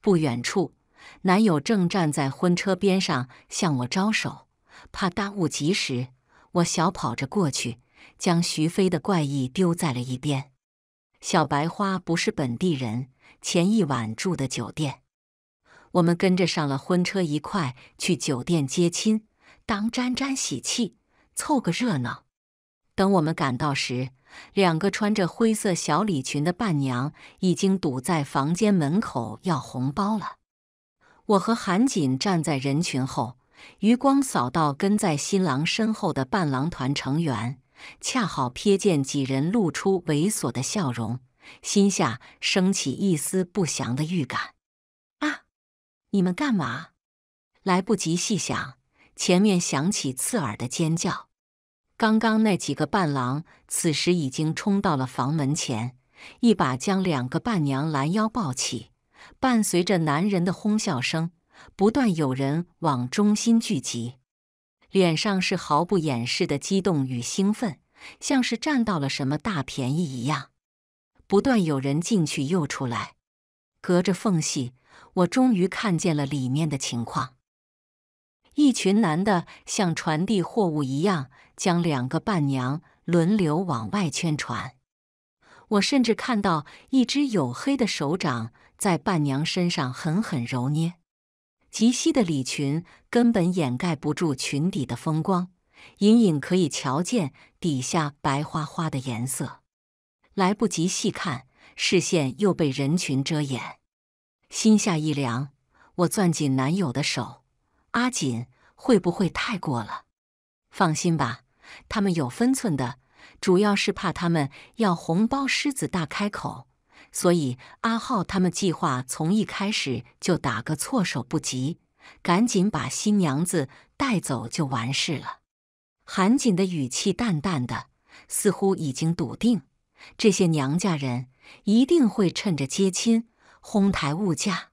不远处，男友正站在婚车边上向我招手，怕耽误及时，我小跑着过去。将徐飞的怪异丢在了一边。小白花不是本地人，前一晚住的酒店。我们跟着上了婚车，一块去酒店接亲，当沾沾喜气，凑个热闹。等我们赶到时，两个穿着灰色小礼裙的伴娘已经堵在房间门口要红包了。我和韩锦站在人群后，余光扫到跟在新郎身后的伴郎团成员。恰好瞥见几人露出猥琐的笑容，心下升起一丝不祥的预感。啊！你们干嘛？来不及细想，前面响起刺耳的尖叫。刚刚那几个伴郎此时已经冲到了房门前，一把将两个伴娘拦腰抱起，伴随着男人的哄笑声，不断有人往中心聚集。脸上是毫不掩饰的激动与兴奋，像是占到了什么大便宜一样。不断有人进去又出来，隔着缝隙，我终于看见了里面的情况。一群男的像传递货物一样，将两个伴娘轮流往外圈传。我甚至看到一只黝黑的手掌在伴娘身上狠狠揉捏。极细的礼裙根本掩盖不住裙底的风光，隐隐可以瞧见底下白花花的颜色。来不及细看，视线又被人群遮掩，心下一凉。我攥紧男友的手：“阿锦，会不会太过了？”“放心吧，他们有分寸的，主要是怕他们要红包狮子大开口。”所以，阿浩他们计划从一开始就打个措手不及，赶紧把新娘子带走就完事了。韩锦的语气淡淡的，似乎已经笃定，这些娘家人一定会趁着接亲哄抬物价。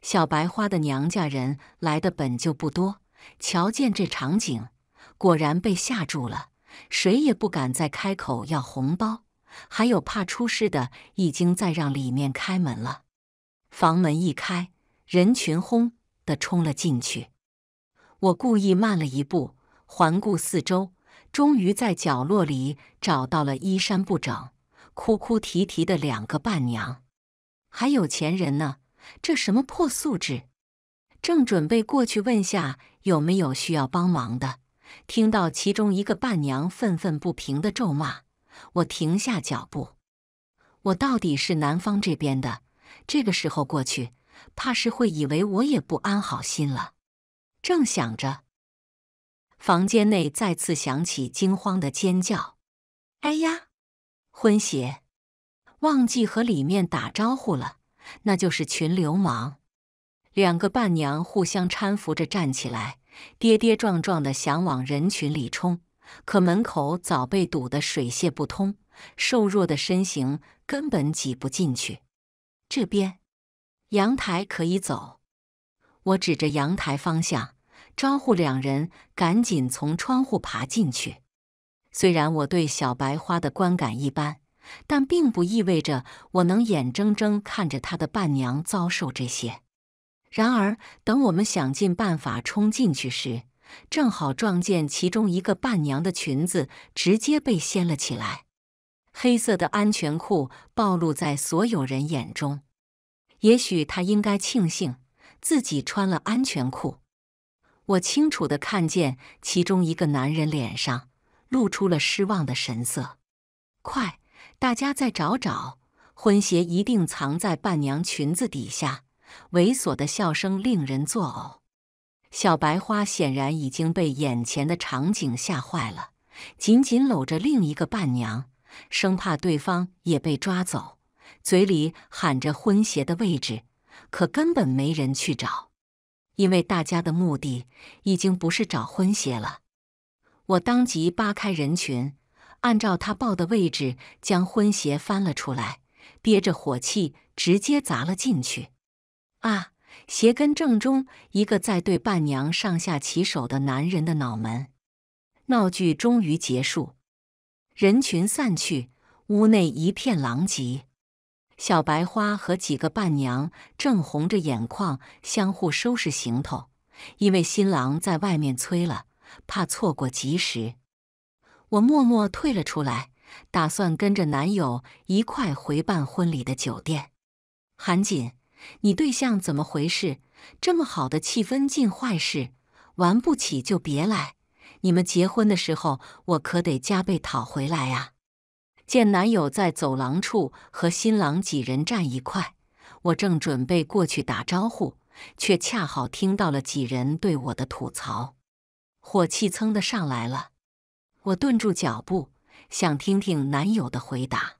小白花的娘家人来的本就不多，瞧见这场景，果然被吓住了，谁也不敢再开口要红包。还有怕出事的，已经在让里面开门了。房门一开，人群轰的冲了进去。我故意慢了一步，环顾四周，终于在角落里找到了衣衫不整、哭哭啼啼的两个伴娘。还有钱人呢？这什么破素质！正准备过去问下有没有需要帮忙的，听到其中一个伴娘愤愤不平的咒骂。我停下脚步，我到底是南方这边的，这个时候过去，怕是会以为我也不安好心了。正想着，房间内再次响起惊慌的尖叫：“哎呀，婚鞋，忘记和里面打招呼了，那就是群流氓！”两个伴娘互相搀扶着站起来，跌跌撞撞的想往人群里冲。可门口早被堵得水泄不通，瘦弱的身形根本挤不进去。这边阳台可以走，我指着阳台方向，招呼两人赶紧从窗户爬进去。虽然我对小白花的观感一般，但并不意味着我能眼睁睁看着她的伴娘遭受这些。然而，等我们想尽办法冲进去时，正好撞见其中一个伴娘的裙子直接被掀了起来，黑色的安全裤暴露在所有人眼中。也许她应该庆幸自己穿了安全裤。我清楚的看见其中一个男人脸上露出了失望的神色。快，大家再找找，婚鞋一定藏在伴娘裙子底下。猥琐的笑声令人作呕。小白花显然已经被眼前的场景吓坏了，紧紧搂着另一个伴娘，生怕对方也被抓走，嘴里喊着婚鞋的位置，可根本没人去找，因为大家的目的已经不是找婚鞋了。我当即扒开人群，按照她报的位置将婚鞋翻了出来，憋着火气直接砸了进去。啊！鞋跟正中一个在对伴娘上下其手的男人的脑门，闹剧终于结束，人群散去，屋内一片狼藉。小白花和几个伴娘正红着眼眶相互收拾行头，因为新郎在外面催了，怕错过吉时。我默默退了出来，打算跟着男友一块回办婚礼的酒店。韩锦。你对象怎么回事？这么好的气氛尽坏事，玩不起就别来。你们结婚的时候，我可得加倍讨回来呀！见男友在走廊处和新郎几人站一块，我正准备过去打招呼，却恰好听到了几人对我的吐槽，火气蹭的上来了。我顿住脚步，想听听男友的回答。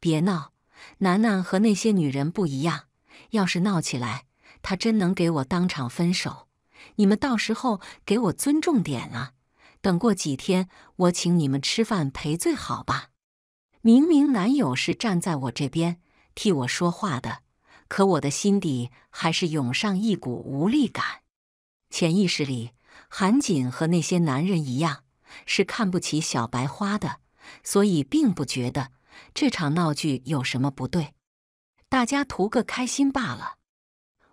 别闹，楠楠和那些女人不一样。要是闹起来，他真能给我当场分手，你们到时候给我尊重点啊！等过几天，我请你们吃饭赔罪，好吧？明明男友是站在我这边替我说话的，可我的心底还是涌上一股无力感。潜意识里，韩锦和那些男人一样，是看不起小白花的，所以并不觉得这场闹剧有什么不对。大家图个开心罢了。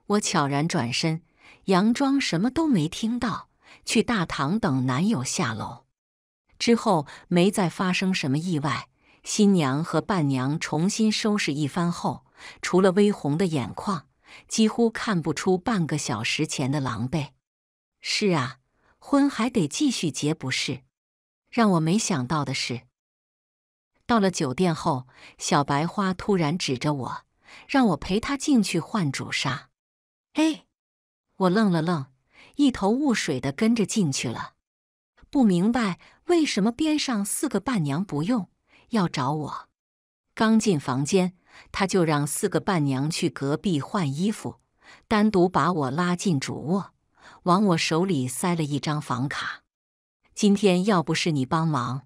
我悄然转身，佯装什么都没听到，去大堂等男友下楼。之后没再发生什么意外。新娘和伴娘重新收拾一番后，除了微红的眼眶，几乎看不出半个小时前的狼狈。是啊，婚还得继续结，不是？让我没想到的是，到了酒店后，小白花突然指着我。让我陪她进去换主纱。哎，我愣了愣，一头雾水的跟着进去了，不明白为什么边上四个伴娘不用，要找我。刚进房间，他就让四个伴娘去隔壁换衣服，单独把我拉进主卧，往我手里塞了一张房卡。今天要不是你帮忙，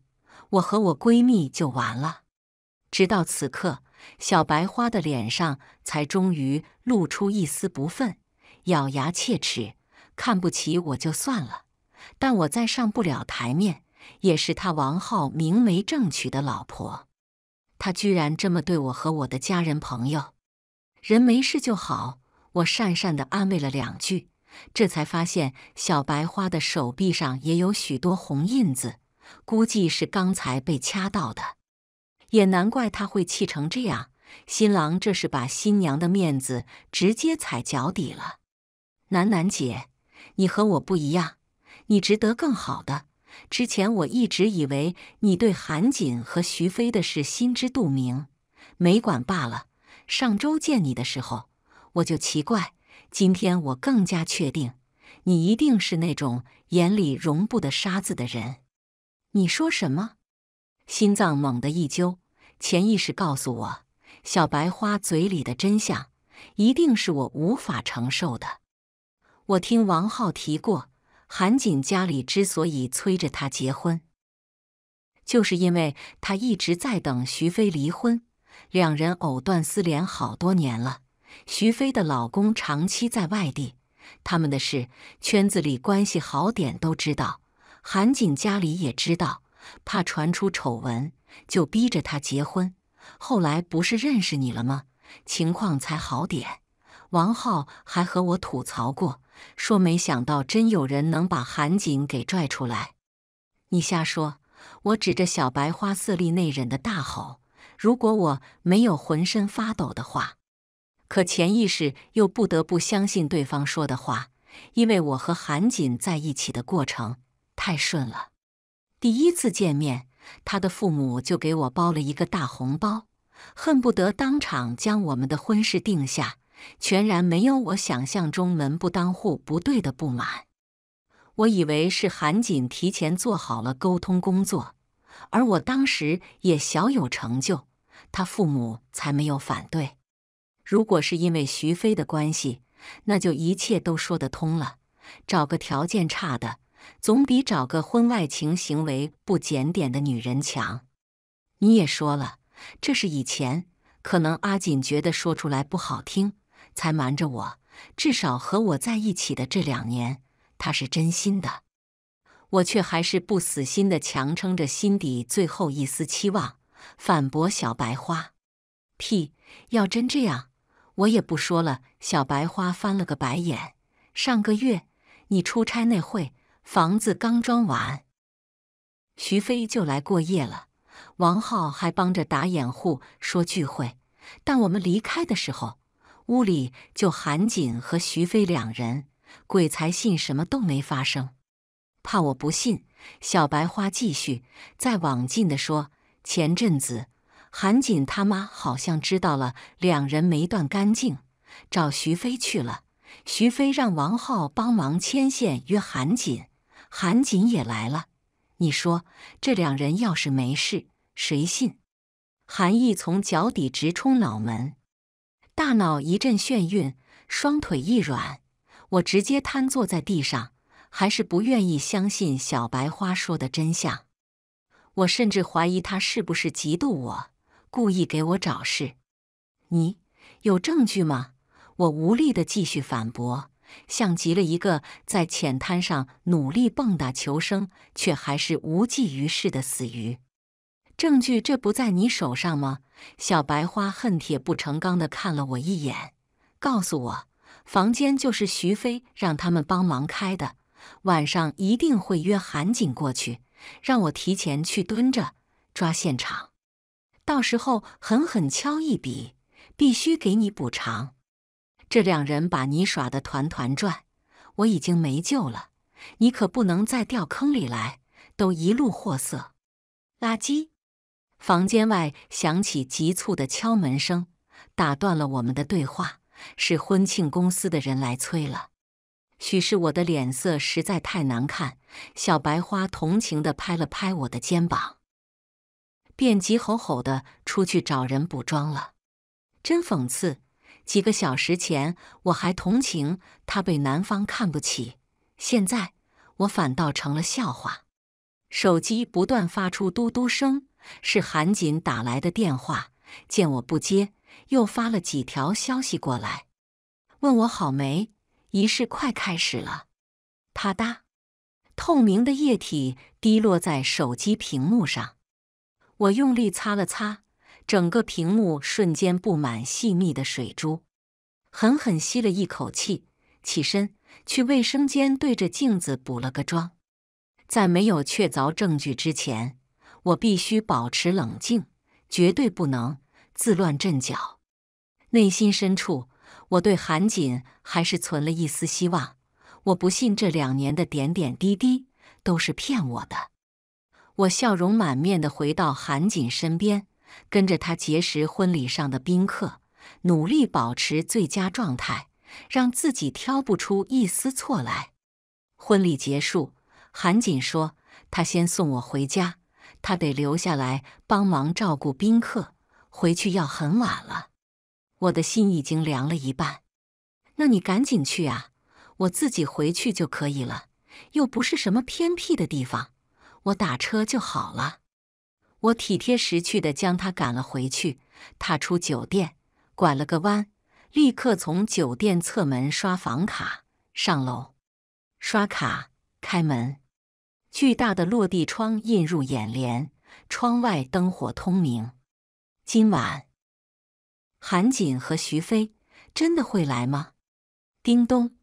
我和我闺蜜就完了。直到此刻。小白花的脸上才终于露出一丝不忿，咬牙切齿：“看不起我就算了，但我再上不了台面，也是他王浩明媒正娶的老婆。他居然这么对我和我的家人朋友，人没事就好。”我讪讪地安慰了两句，这才发现小白花的手臂上也有许多红印子，估计是刚才被掐到的。也难怪他会气成这样，新郎这是把新娘的面子直接踩脚底了。楠楠姐，你和我不一样，你值得更好的。之前我一直以为你对韩锦和徐飞的事心知肚明，没管罢了。上周见你的时候，我就奇怪，今天我更加确定，你一定是那种眼里容不得沙子的人。你说什么？心脏猛地一揪。潜意识告诉我，小白花嘴里的真相一定是我无法承受的。我听王浩提过，韩锦家里之所以催着他结婚，就是因为他一直在等徐飞离婚，两人藕断丝连好多年了。徐飞的老公长期在外地，他们的事圈子里关系好点都知道，韩锦家里也知道，怕传出丑闻。就逼着他结婚，后来不是认识你了吗？情况才好点。王浩还和我吐槽过，说没想到真有人能把韩锦给拽出来。你瞎说！我指着小白花，色厉内荏的大吼：“如果我没有浑身发抖的话，可潜意识又不得不相信对方说的话，因为我和韩锦在一起的过程太顺了。第一次见面。”他的父母就给我包了一个大红包，恨不得当场将我们的婚事定下，全然没有我想象中门不当户不对的不满。我以为是韩锦提前做好了沟通工作，而我当时也小有成就，他父母才没有反对。如果是因为徐飞的关系，那就一切都说得通了。找个条件差的。总比找个婚外情、行为不检点的女人强。你也说了，这是以前，可能阿锦觉得说出来不好听，才瞒着我。至少和我在一起的这两年，他是真心的。我却还是不死心的，强撑着心底最后一丝期望，反驳小白花：“屁！要真这样，我也不说了。”小白花翻了个白眼。上个月你出差那会。房子刚装完，徐飞就来过夜了。王浩还帮着打掩护，说聚会。但我们离开的时候，屋里就韩锦和徐飞两人，鬼才信什么都没发生。怕我不信，小白花继续再往近的说：前阵子韩锦他妈好像知道了两人没断干净，找徐飞去了。徐飞让王浩帮忙牵线约韩锦。韩锦也来了，你说这两人要是没事，谁信？韩毅从脚底直冲脑门，大脑一阵眩晕，双腿一软，我直接瘫坐在地上。还是不愿意相信小白花说的真相，我甚至怀疑他是不是嫉妒我，故意给我找事。你有证据吗？我无力的继续反驳。像极了一个在浅滩上努力蹦跶求生却还是无济于事的死鱼。证据这不在你手上吗？小白花恨铁不成钢的看了我一眼，告诉我，房间就是徐飞让他们帮忙开的，晚上一定会约韩景过去，让我提前去蹲着抓现场，到时候狠狠敲一笔，必须给你补偿。这两人把你耍的团团转，我已经没救了，你可不能再掉坑里来，都一路货色，垃圾！房间外响起急促的敲门声，打断了我们的对话，是婚庆公司的人来催了。许是我的脸色实在太难看，小白花同情的拍了拍我的肩膀，便急吼吼的出去找人补妆了。真讽刺。几个小时前，我还同情他被男方看不起，现在我反倒成了笑话。手机不断发出嘟嘟声，是韩锦打来的电话。见我不接，又发了几条消息过来，问我好没？仪式快开始了。啪嗒，透明的液体滴落在手机屏幕上，我用力擦了擦。整个屏幕瞬间布满细密的水珠，狠狠吸了一口气，起身去卫生间对着镜子补了个妆。在没有确凿证据之前，我必须保持冷静，绝对不能自乱阵脚。内心深处，我对韩锦还是存了一丝希望。我不信这两年的点点滴滴都是骗我的。我笑容满面地回到韩锦身边。跟着他结识婚礼上的宾客，努力保持最佳状态，让自己挑不出一丝错来。婚礼结束，韩锦说：“他先送我回家，他得留下来帮忙照顾宾客，回去要很晚了。”我的心已经凉了一半。那你赶紧去啊，我自己回去就可以了，又不是什么偏僻的地方，我打车就好了。我体贴识趣的将他赶了回去，踏出酒店，拐了个弯，立刻从酒店侧门刷房卡上楼，刷卡开门，巨大的落地窗映入眼帘，窗外灯火通明。今晚韩锦和徐飞真的会来吗？叮咚，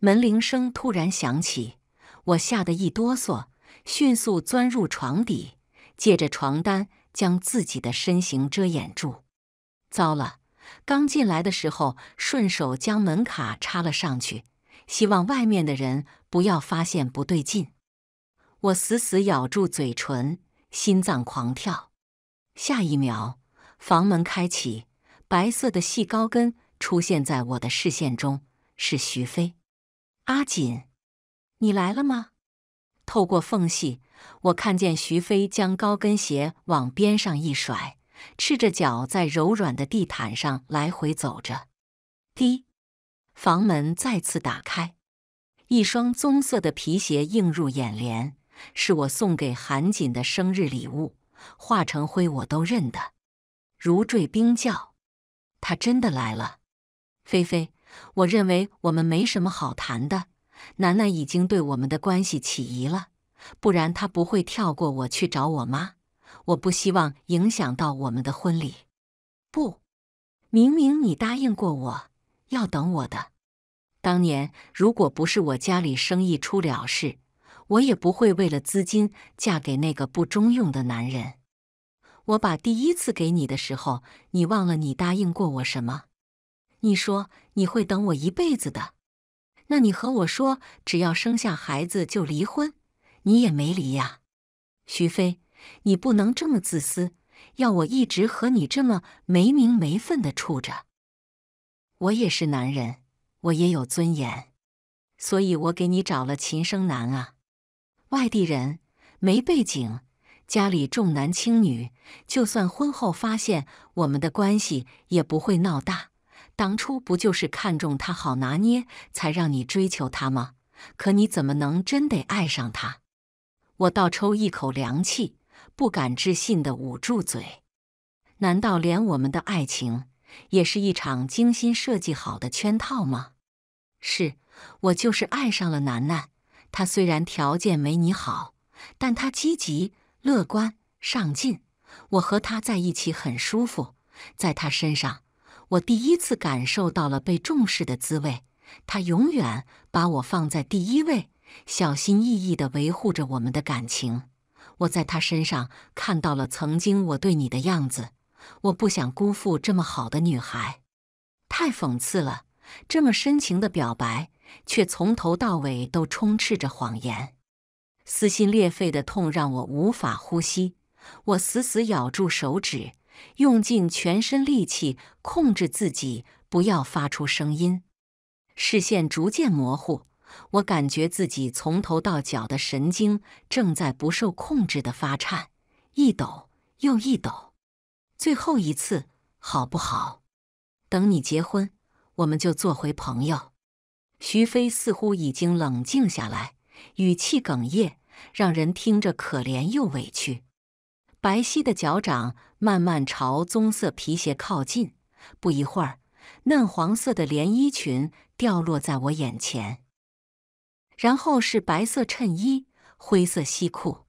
门铃声突然响起，我吓得一哆嗦，迅速钻入床底。借着床单将自己的身形遮掩住。糟了，刚进来的时候顺手将门卡插了上去，希望外面的人不要发现不对劲。我死死咬住嘴唇，心脏狂跳。下一秒，房门开启，白色的细高跟出现在我的视线中，是徐飞。阿锦，你来了吗？透过缝隙。我看见徐飞将高跟鞋往边上一甩，赤着脚在柔软的地毯上来回走着。滴，房门再次打开，一双棕色的皮鞋映入眼帘，是我送给韩锦的生日礼物。化成灰我都认得。如坠冰窖，他真的来了。菲菲，我认为我们没什么好谈的。楠楠已经对我们的关系起疑了。不然他不会跳过我去找我妈。我不希望影响到我们的婚礼。不，明明你答应过我要等我的。当年如果不是我家里生意出了事，我也不会为了资金嫁给那个不中用的男人。我把第一次给你的时候，你忘了你答应过我什么？你说你会等我一辈子的。那你和我说，只要生下孩子就离婚。你也没离呀，徐飞，你不能这么自私，要我一直和你这么没名没分的处着。我也是男人，我也有尊严，所以我给你找了秦生男啊，外地人，没背景，家里重男轻女，就算婚后发现我们的关系也不会闹大。当初不就是看中他好拿捏，才让你追求他吗？可你怎么能真得爱上他？我倒抽一口凉气，不敢置信地捂住嘴。难道连我们的爱情也是一场精心设计好的圈套吗？是，我就是爱上了楠楠。她虽然条件没你好，但她积极、乐观、上进。我和她在一起很舒服，在她身上，我第一次感受到了被重视的滋味。她永远把我放在第一位。小心翼翼地维护着我们的感情。我在他身上看到了曾经我对你的样子。我不想辜负这么好的女孩。太讽刺了！这么深情的表白，却从头到尾都充斥着谎言。撕心裂肺的痛让我无法呼吸。我死死咬住手指，用尽全身力气控制自己，不要发出声音。视线逐渐模糊。我感觉自己从头到脚的神经正在不受控制的发颤，一抖又一抖。最后一次，好不好？等你结婚，我们就做回朋友。徐飞似乎已经冷静下来，语气哽咽，让人听着可怜又委屈。白皙的脚掌慢慢朝棕色皮鞋靠近，不一会儿，嫩黄色的连衣裙掉落在我眼前。然后是白色衬衣、灰色西裤。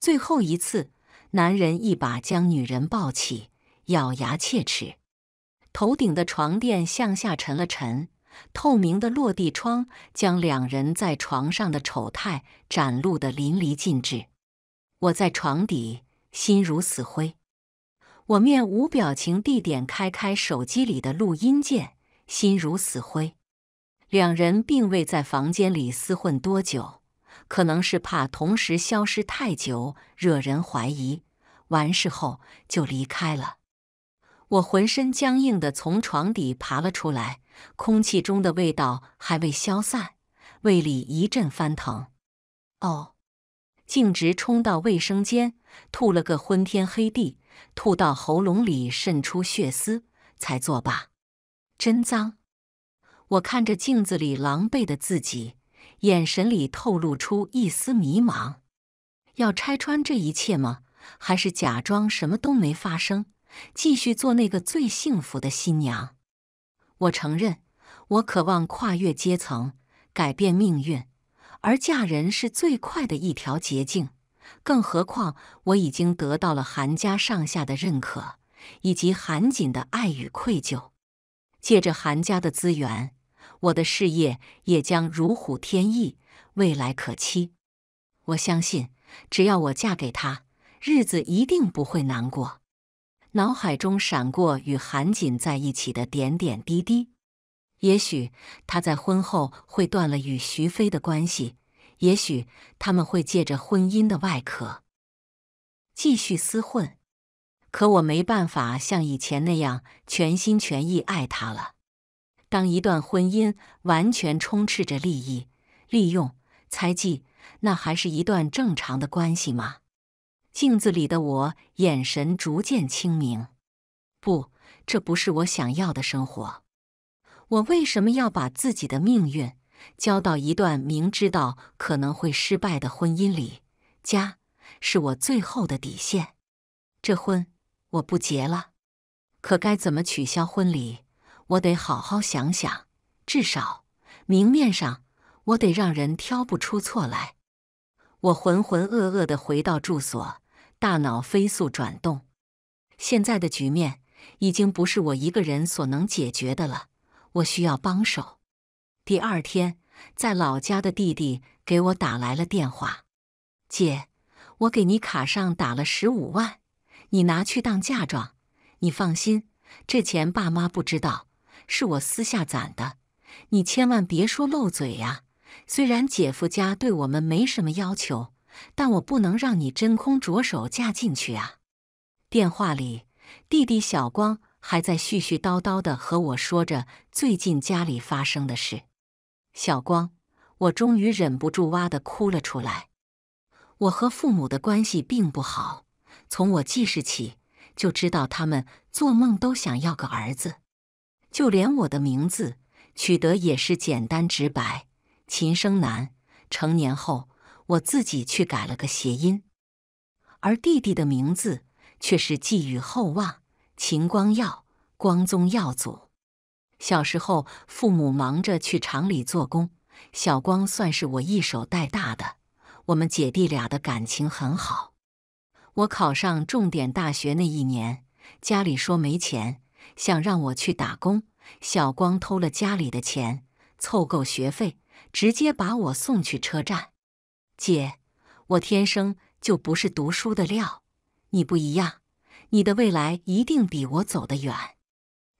最后一次，男人一把将女人抱起，咬牙切齿。头顶的床垫向下沉了沉，透明的落地窗将两人在床上的丑态展露得淋漓尽致。我在床底，心如死灰。我面无表情地点开开手机里的录音键，心如死灰。两人并未在房间里厮混多久，可能是怕同时消失太久惹人怀疑。完事后就离开了。我浑身僵硬的从床底爬了出来，空气中的味道还未消散，胃里一阵翻腾。哦，径直冲到卫生间，吐了个昏天黑地，吐到喉咙里渗出血丝才作罢。真脏！我看着镜子里狼狈的自己，眼神里透露出一丝迷茫。要拆穿这一切吗？还是假装什么都没发生，继续做那个最幸福的新娘？我承认，我渴望跨越阶层，改变命运，而嫁人是最快的一条捷径。更何况，我已经得到了韩家上下的认可，以及韩锦的爱与愧疚。借着韩家的资源。我的事业也将如虎添翼，未来可期。我相信，只要我嫁给他，日子一定不会难过。脑海中闪过与韩锦在一起的点点滴滴，也许他在婚后会断了与徐飞的关系，也许他们会借着婚姻的外壳继续厮混。可我没办法像以前那样全心全意爱他了。当一段婚姻完全充斥着利益、利用、猜忌，那还是一段正常的关系吗？镜子里的我眼神逐渐清明。不，这不是我想要的生活。我为什么要把自己的命运交到一段明知道可能会失败的婚姻里？家是我最后的底线。这婚我不结了。可该怎么取消婚礼？我得好好想想，至少明面上我得让人挑不出错来。我浑浑噩噩的回到住所，大脑飞速转动。现在的局面已经不是我一个人所能解决的了，我需要帮手。第二天，在老家的弟弟给我打来了电话：“姐，我给你卡上打了十五万，你拿去当嫁妆。你放心，这钱爸妈不知道。”是我私下攒的，你千万别说漏嘴呀！虽然姐夫家对我们没什么要求，但我不能让你真空着手嫁进去啊！电话里，弟弟小光还在絮絮叨叨的和我说着最近家里发生的事。小光，我终于忍不住哇的哭了出来。我和父母的关系并不好，从我记事起就知道他们做梦都想要个儿子。就连我的名字取得也是简单直白，秦生南。成年后，我自己去改了个谐音。而弟弟的名字却是寄予厚望，秦光耀，光宗耀祖。小时候，父母忙着去厂里做工，小光算是我一手带大的。我们姐弟俩的感情很好。我考上重点大学那一年，家里说没钱。想让我去打工，小光偷了家里的钱，凑够学费，直接把我送去车站。姐，我天生就不是读书的料，你不一样，你的未来一定比我走得远，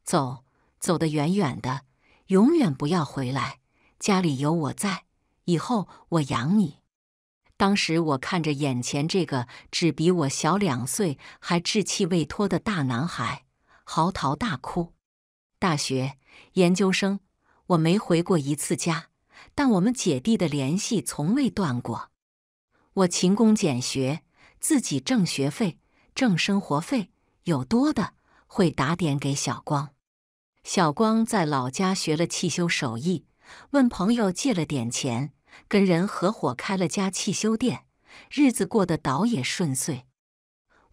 走走得远远的，永远不要回来，家里有我在，以后我养你。当时我看着眼前这个只比我小两岁，还稚气未脱的大男孩。嚎啕大哭。大学、研究生，我没回过一次家，但我们姐弟的联系从未断过。我勤工俭学，自己挣学费、挣生活费，有多的会打点给小光。小光在老家学了汽修手艺，问朋友借了点钱，跟人合伙开了家汽修店，日子过得倒也顺遂。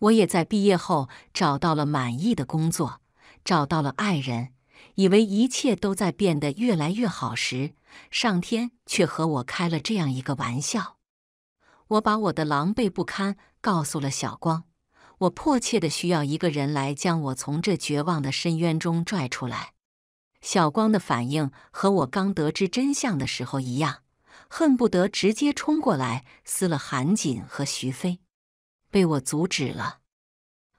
我也在毕业后找到了满意的工作，找到了爱人，以为一切都在变得越来越好时，上天却和我开了这样一个玩笑。我把我的狼狈不堪告诉了小光，我迫切的需要一个人来将我从这绝望的深渊中拽出来。小光的反应和我刚得知真相的时候一样，恨不得直接冲过来撕了韩锦和徐飞。被我阻止了。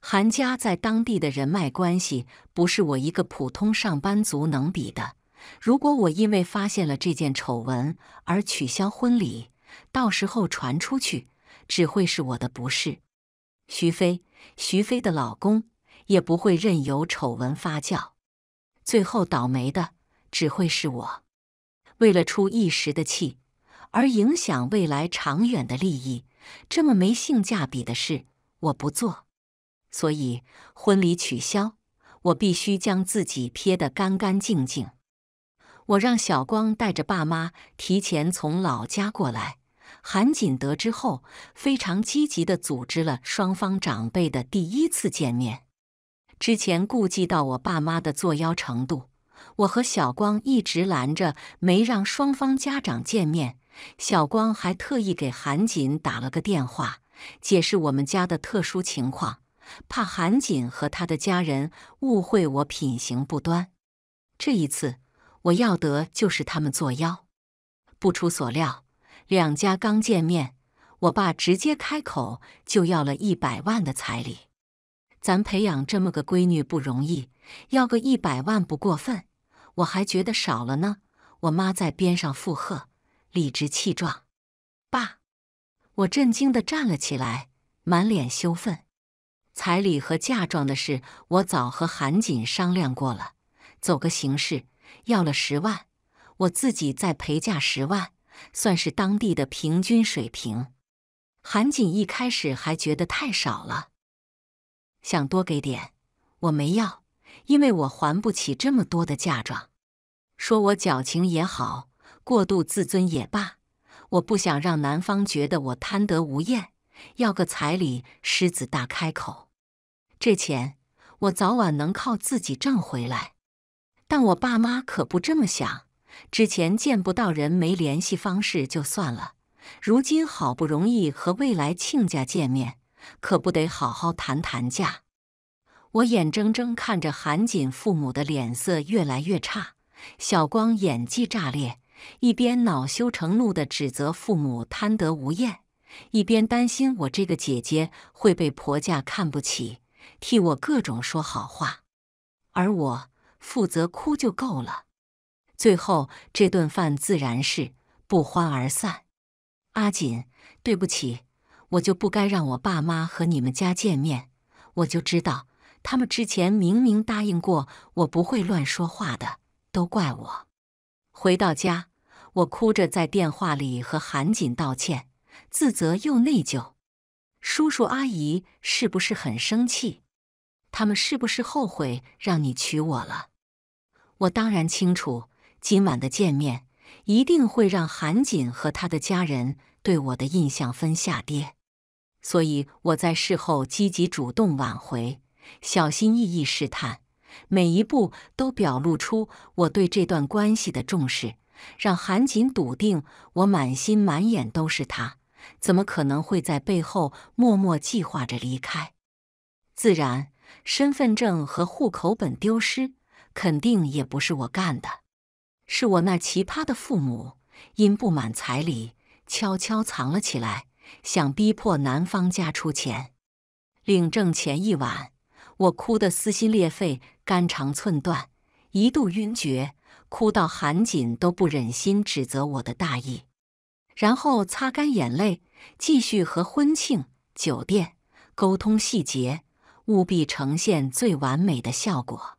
韩家在当地的人脉关系不是我一个普通上班族能比的。如果我因为发现了这件丑闻而取消婚礼，到时候传出去，只会是我的不是。徐飞，徐飞的老公也不会任由丑闻发酵，最后倒霉的只会是我。为了出一时的气，而影响未来长远的利益。这么没性价比的事，我不做。所以婚礼取消，我必须将自己撇得干干净净。我让小光带着爸妈提前从老家过来。韩锦得知后，非常积极地组织了双方长辈的第一次见面。之前顾及到我爸妈的作妖程度，我和小光一直拦着，没让双方家长见面。小光还特意给韩锦打了个电话，解释我们家的特殊情况，怕韩锦和他的家人误会我品行不端。这一次我要的就是他们作妖。不出所料，两家刚见面，我爸直接开口就要了一百万的彩礼。咱培养这么个闺女不容易，要个一百万不过分，我还觉得少了呢。我妈在边上附和。理直气壮，爸！我震惊的站了起来，满脸羞愤。彩礼和嫁妆的事，我早和韩锦商量过了，走个形式，要了十万，我自己再陪嫁十万，算是当地的平均水平。韩锦一开始还觉得太少了，想多给点，我没要，因为我还不起这么多的嫁妆，说我矫情也好。过度自尊也罢，我不想让男方觉得我贪得无厌，要个彩礼狮子大开口。这钱我早晚能靠自己挣回来，但我爸妈可不这么想。之前见不到人、没联系方式就算了，如今好不容易和未来亲家见面，可不得好好谈谈价？我眼睁睁看着韩锦父母的脸色越来越差，小光演技炸裂。一边恼羞成怒地指责父母贪得无厌，一边担心我这个姐姐会被婆家看不起，替我各种说好话，而我负责哭就够了。最后这顿饭自然是不欢而散。阿锦，对不起，我就不该让我爸妈和你们家见面。我就知道他们之前明明答应过我不会乱说话的，都怪我。回到家。我哭着在电话里和韩锦道歉，自责又内疚。叔叔阿姨是不是很生气？他们是不是后悔让你娶我了？我当然清楚，今晚的见面一定会让韩锦和他的家人对我的印象分下跌。所以我在事后积极主动挽回，小心翼翼试探，每一步都表露出我对这段关系的重视。让韩锦笃定，我满心满眼都是他，怎么可能会在背后默默计划着离开？自然，身份证和户口本丢失，肯定也不是我干的，是我那奇葩的父母因不满彩礼，悄悄藏了起来，想逼迫男方家出钱。领证前一晚，我哭得撕心裂肺、肝肠寸断，一度晕厥。哭到韩锦都不忍心指责我的大意，然后擦干眼泪，继续和婚庆酒店沟通细节，务必呈现最完美的效果。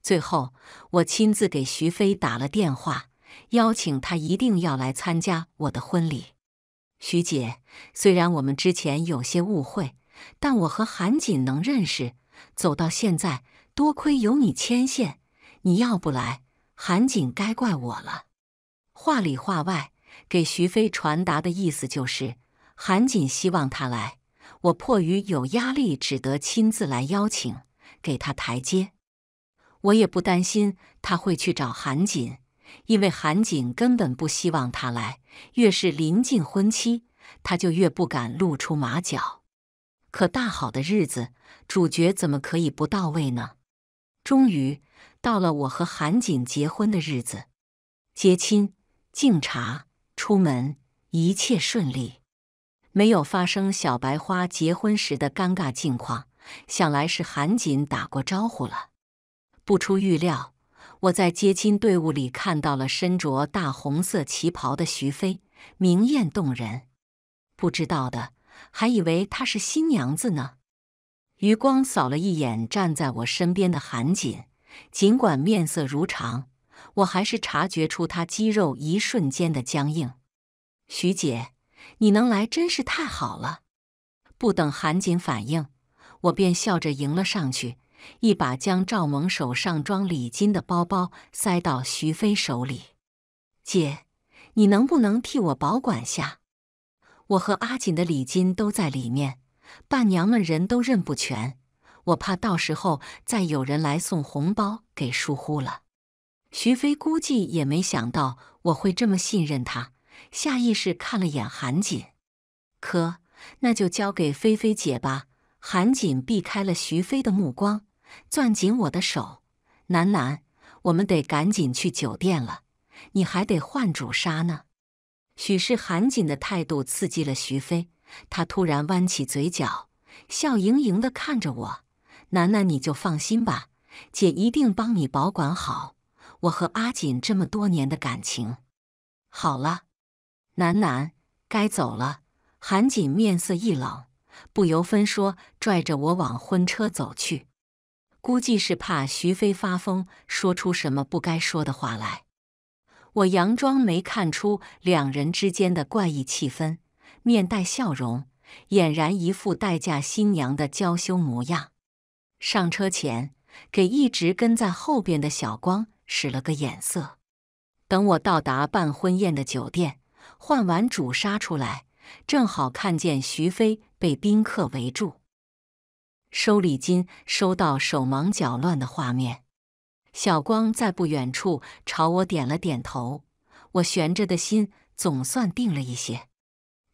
最后，我亲自给徐飞打了电话，邀请他一定要来参加我的婚礼。徐姐，虽然我们之前有些误会，但我和韩锦能认识走到现在，多亏有你牵线。你要不来？韩锦该怪我了，话里话外给徐飞传达的意思就是，韩锦希望他来，我迫于有压力，只得亲自来邀请，给他台阶。我也不担心他会去找韩锦，因为韩锦根本不希望他来，越是临近婚期，他就越不敢露出马脚。可大好的日子，主角怎么可以不到位呢？终于。到了我和韩锦结婚的日子，接亲、敬茶、出门，一切顺利，没有发生小白花结婚时的尴尬境况。想来是韩锦打过招呼了。不出预料，我在接亲队伍里看到了身着大红色旗袍的徐飞，明艳动人，不知道的还以为她是新娘子呢。余光扫了一眼站在我身边的韩锦。尽管面色如常，我还是察觉出他肌肉一瞬间的僵硬。徐姐，你能来真是太好了！不等韩锦反应，我便笑着迎了上去，一把将赵萌手上装礼金的包包塞到徐飞手里。姐，你能不能替我保管下？我和阿锦的礼金都在里面，伴娘们人都认不全。我怕到时候再有人来送红包，给疏忽了。徐飞估计也没想到我会这么信任他，下意识看了眼韩锦。可那就交给菲菲姐吧。韩锦避开了徐飞的目光，攥紧我的手：“楠楠，我们得赶紧去酒店了，你还得换主纱呢。”许是韩锦的态度刺激了徐飞，他突然弯起嘴角，笑盈盈地看着我。楠楠，你就放心吧，姐一定帮你保管好。我和阿锦这么多年的感情，好了，楠楠该走了。韩锦面色一冷，不由分说拽着我往婚车走去，估计是怕徐飞发疯，说出什么不该说的话来。我佯装没看出两人之间的怪异气氛，面带笑容，俨然一副待嫁新娘的娇羞模样。上车前，给一直跟在后边的小光使了个眼色。等我到达办婚宴的酒店，换完主纱出来，正好看见徐飞被宾客围住收礼金，收到手忙脚乱的画面。小光在不远处朝我点了点头，我悬着的心总算定了一些，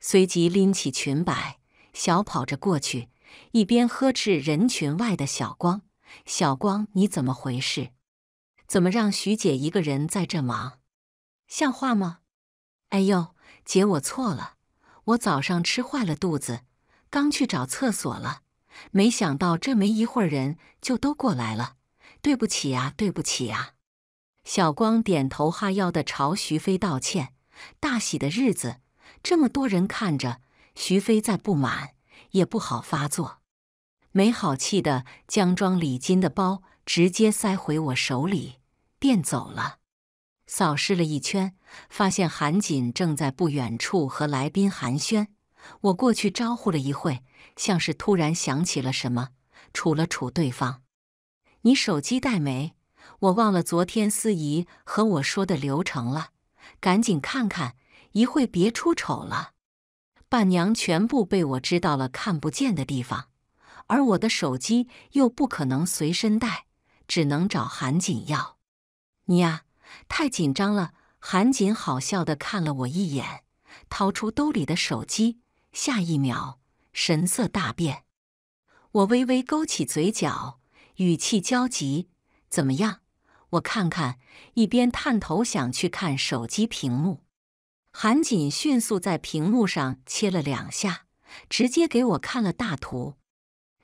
随即拎起裙摆，小跑着过去。一边呵斥人群外的小光：“小光，你怎么回事？怎么让徐姐一个人在这忙？像话吗？”“哎呦，姐，我错了。我早上吃坏了肚子，刚去找厕所了，没想到这没一会儿人就都过来了。对不起呀，对不起呀。”小光点头哈腰的朝徐飞道歉。大喜的日子，这么多人看着，徐飞再不满。也不好发作，没好气的将装礼金的包直接塞回我手里，便走了。扫视了一圈，发现韩锦正在不远处和来宾寒暄。我过去招呼了一会，像是突然想起了什么，杵了杵对方：“你手机带没？我忘了昨天司仪和我说的流程了，赶紧看看，一会别出丑了。”伴娘全部被我知道了，看不见的地方，而我的手机又不可能随身带，只能找韩锦要。你呀，太紧张了。韩锦好笑的看了我一眼，掏出兜里的手机，下一秒神色大变。我微微勾起嘴角，语气焦急：“怎么样？我看看。”一边探头想去看手机屏幕。韩锦迅速在屏幕上切了两下，直接给我看了大图。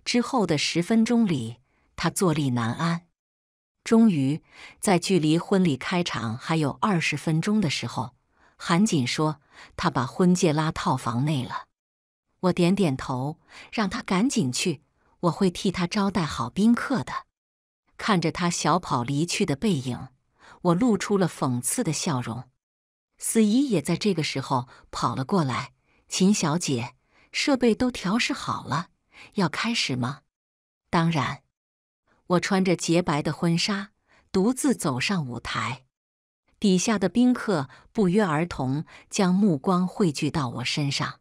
之后的十分钟里，他坐立难安。终于，在距离婚礼开场还有二十分钟的时候，韩锦说：“他把婚戒拉套房内了。”我点点头，让他赶紧去，我会替他招待好宾客的。看着他小跑离去的背影，我露出了讽刺的笑容。司仪也在这个时候跑了过来。秦小姐，设备都调试好了，要开始吗？当然。我穿着洁白的婚纱，独自走上舞台，底下的宾客不约而同将目光汇聚到我身上。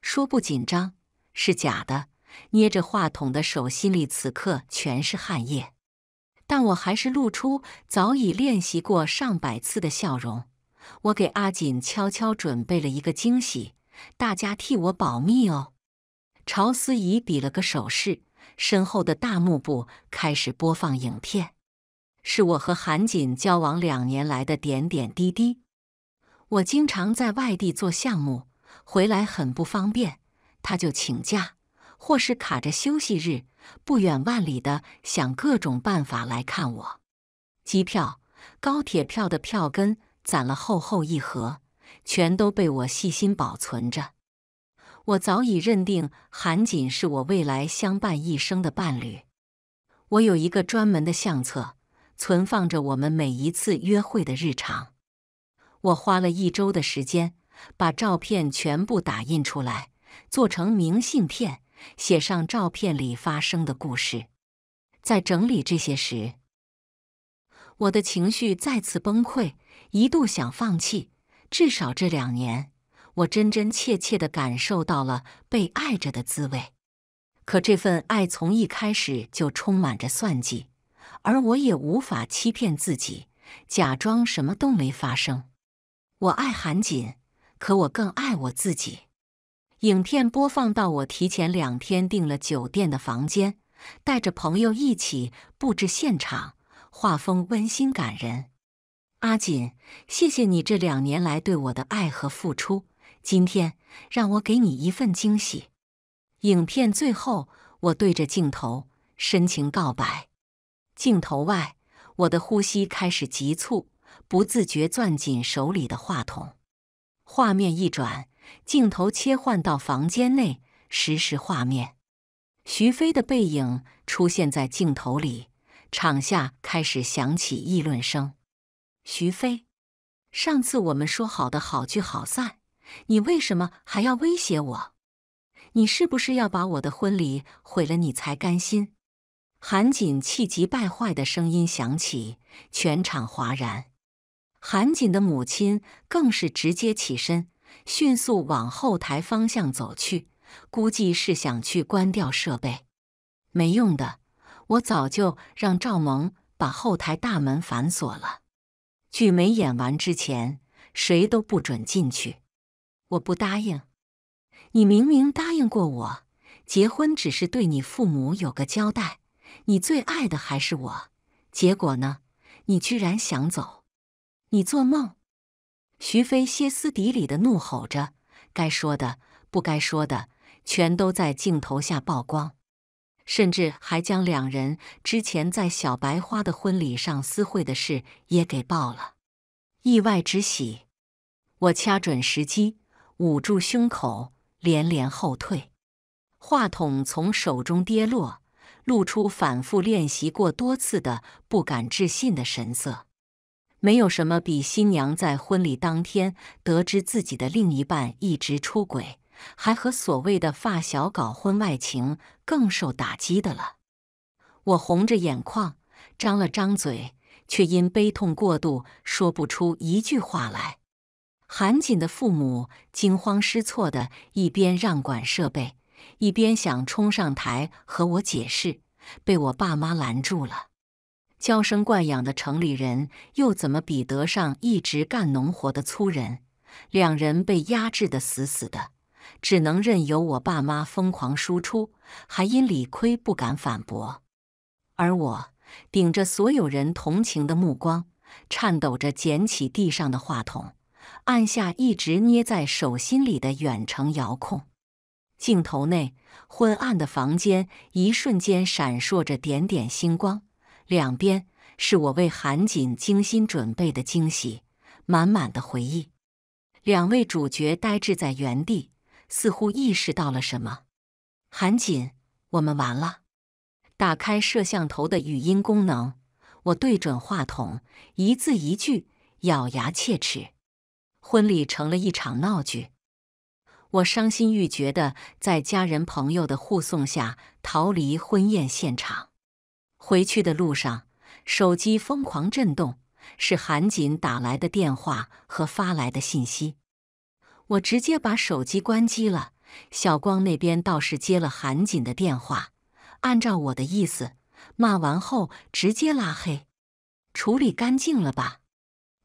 说不紧张是假的，捏着话筒的手心里此刻全是汗液，但我还是露出早已练习过上百次的笑容。我给阿锦悄悄准备了一个惊喜，大家替我保密哦。朝思怡比了个手势，身后的大幕布开始播放影片，是我和韩锦交往两年来的点点滴滴。我经常在外地做项目，回来很不方便，他就请假或是卡着休息日，不远万里的想各种办法来看我。机票、高铁票的票根。攒了厚厚一盒，全都被我细心保存着。我早已认定韩锦是我未来相伴一生的伴侣。我有一个专门的相册，存放着我们每一次约会的日常。我花了一周的时间，把照片全部打印出来，做成明信片，写上照片里发生的故事。在整理这些时，我的情绪再次崩溃。一度想放弃，至少这两年，我真真切切的感受到了被爱着的滋味。可这份爱从一开始就充满着算计，而我也无法欺骗自己，假装什么都没发生。我爱韩锦，可我更爱我自己。影片播放到我提前两天订了酒店的房间，带着朋友一起布置现场，画风温馨感人。阿锦，谢谢你这两年来对我的爱和付出。今天让我给你一份惊喜。影片最后，我对着镜头深情告白。镜头外，我的呼吸开始急促，不自觉攥紧手里的话筒。画面一转，镜头切换到房间内，实时画面，徐飞的背影出现在镜头里。场下开始响起议论声。徐飞，上次我们说好的好聚好散，你为什么还要威胁我？你是不是要把我的婚礼毁了你才甘心？韩锦气急败坏的声音响起，全场哗然。韩锦的母亲更是直接起身，迅速往后台方向走去，估计是想去关掉设备。没用的，我早就让赵萌把后台大门反锁了。剧没演完之前，谁都不准进去。我不答应！你明明答应过我，结婚只是对你父母有个交代，你最爱的还是我。结果呢？你居然想走？你做梦！徐飞歇斯底里的怒吼着，该说的、不该说的，全都在镜头下曝光。甚至还将两人之前在小白花的婚礼上私会的事也给报了。意外之喜，我掐准时机，捂住胸口，连连后退，话筒从手中跌落，露出反复练习过多次的不敢置信的神色。没有什么比新娘在婚礼当天得知自己的另一半一直出轨。还和所谓的发小搞婚外情，更受打击的了。我红着眼眶，张了张嘴，却因悲痛过度说不出一句话来。韩锦的父母惊慌失措的，一边让管设备，一边想冲上台和我解释，被我爸妈拦住了。娇生惯养的城里人，又怎么比得上一直干农活的粗人？两人被压制的死死的。只能任由我爸妈疯狂输出，还因理亏不敢反驳。而我顶着所有人同情的目光，颤抖着捡起地上的话筒，按下一直捏在手心里的远程遥控。镜头内昏暗的房间，一瞬间闪烁着点点星光。两边是我为韩锦精心准备的惊喜，满满的回忆。两位主角呆滞在原地。似乎意识到了什么，韩锦，我们完了！打开摄像头的语音功能，我对准话筒，一字一句，咬牙切齿。婚礼成了一场闹剧，我伤心欲绝的在家人朋友的护送下逃离婚宴现场。回去的路上，手机疯狂震动，是韩锦打来的电话和发来的信息。我直接把手机关机了。小光那边倒是接了韩锦的电话，按照我的意思，骂完后直接拉黑，处理干净了吧？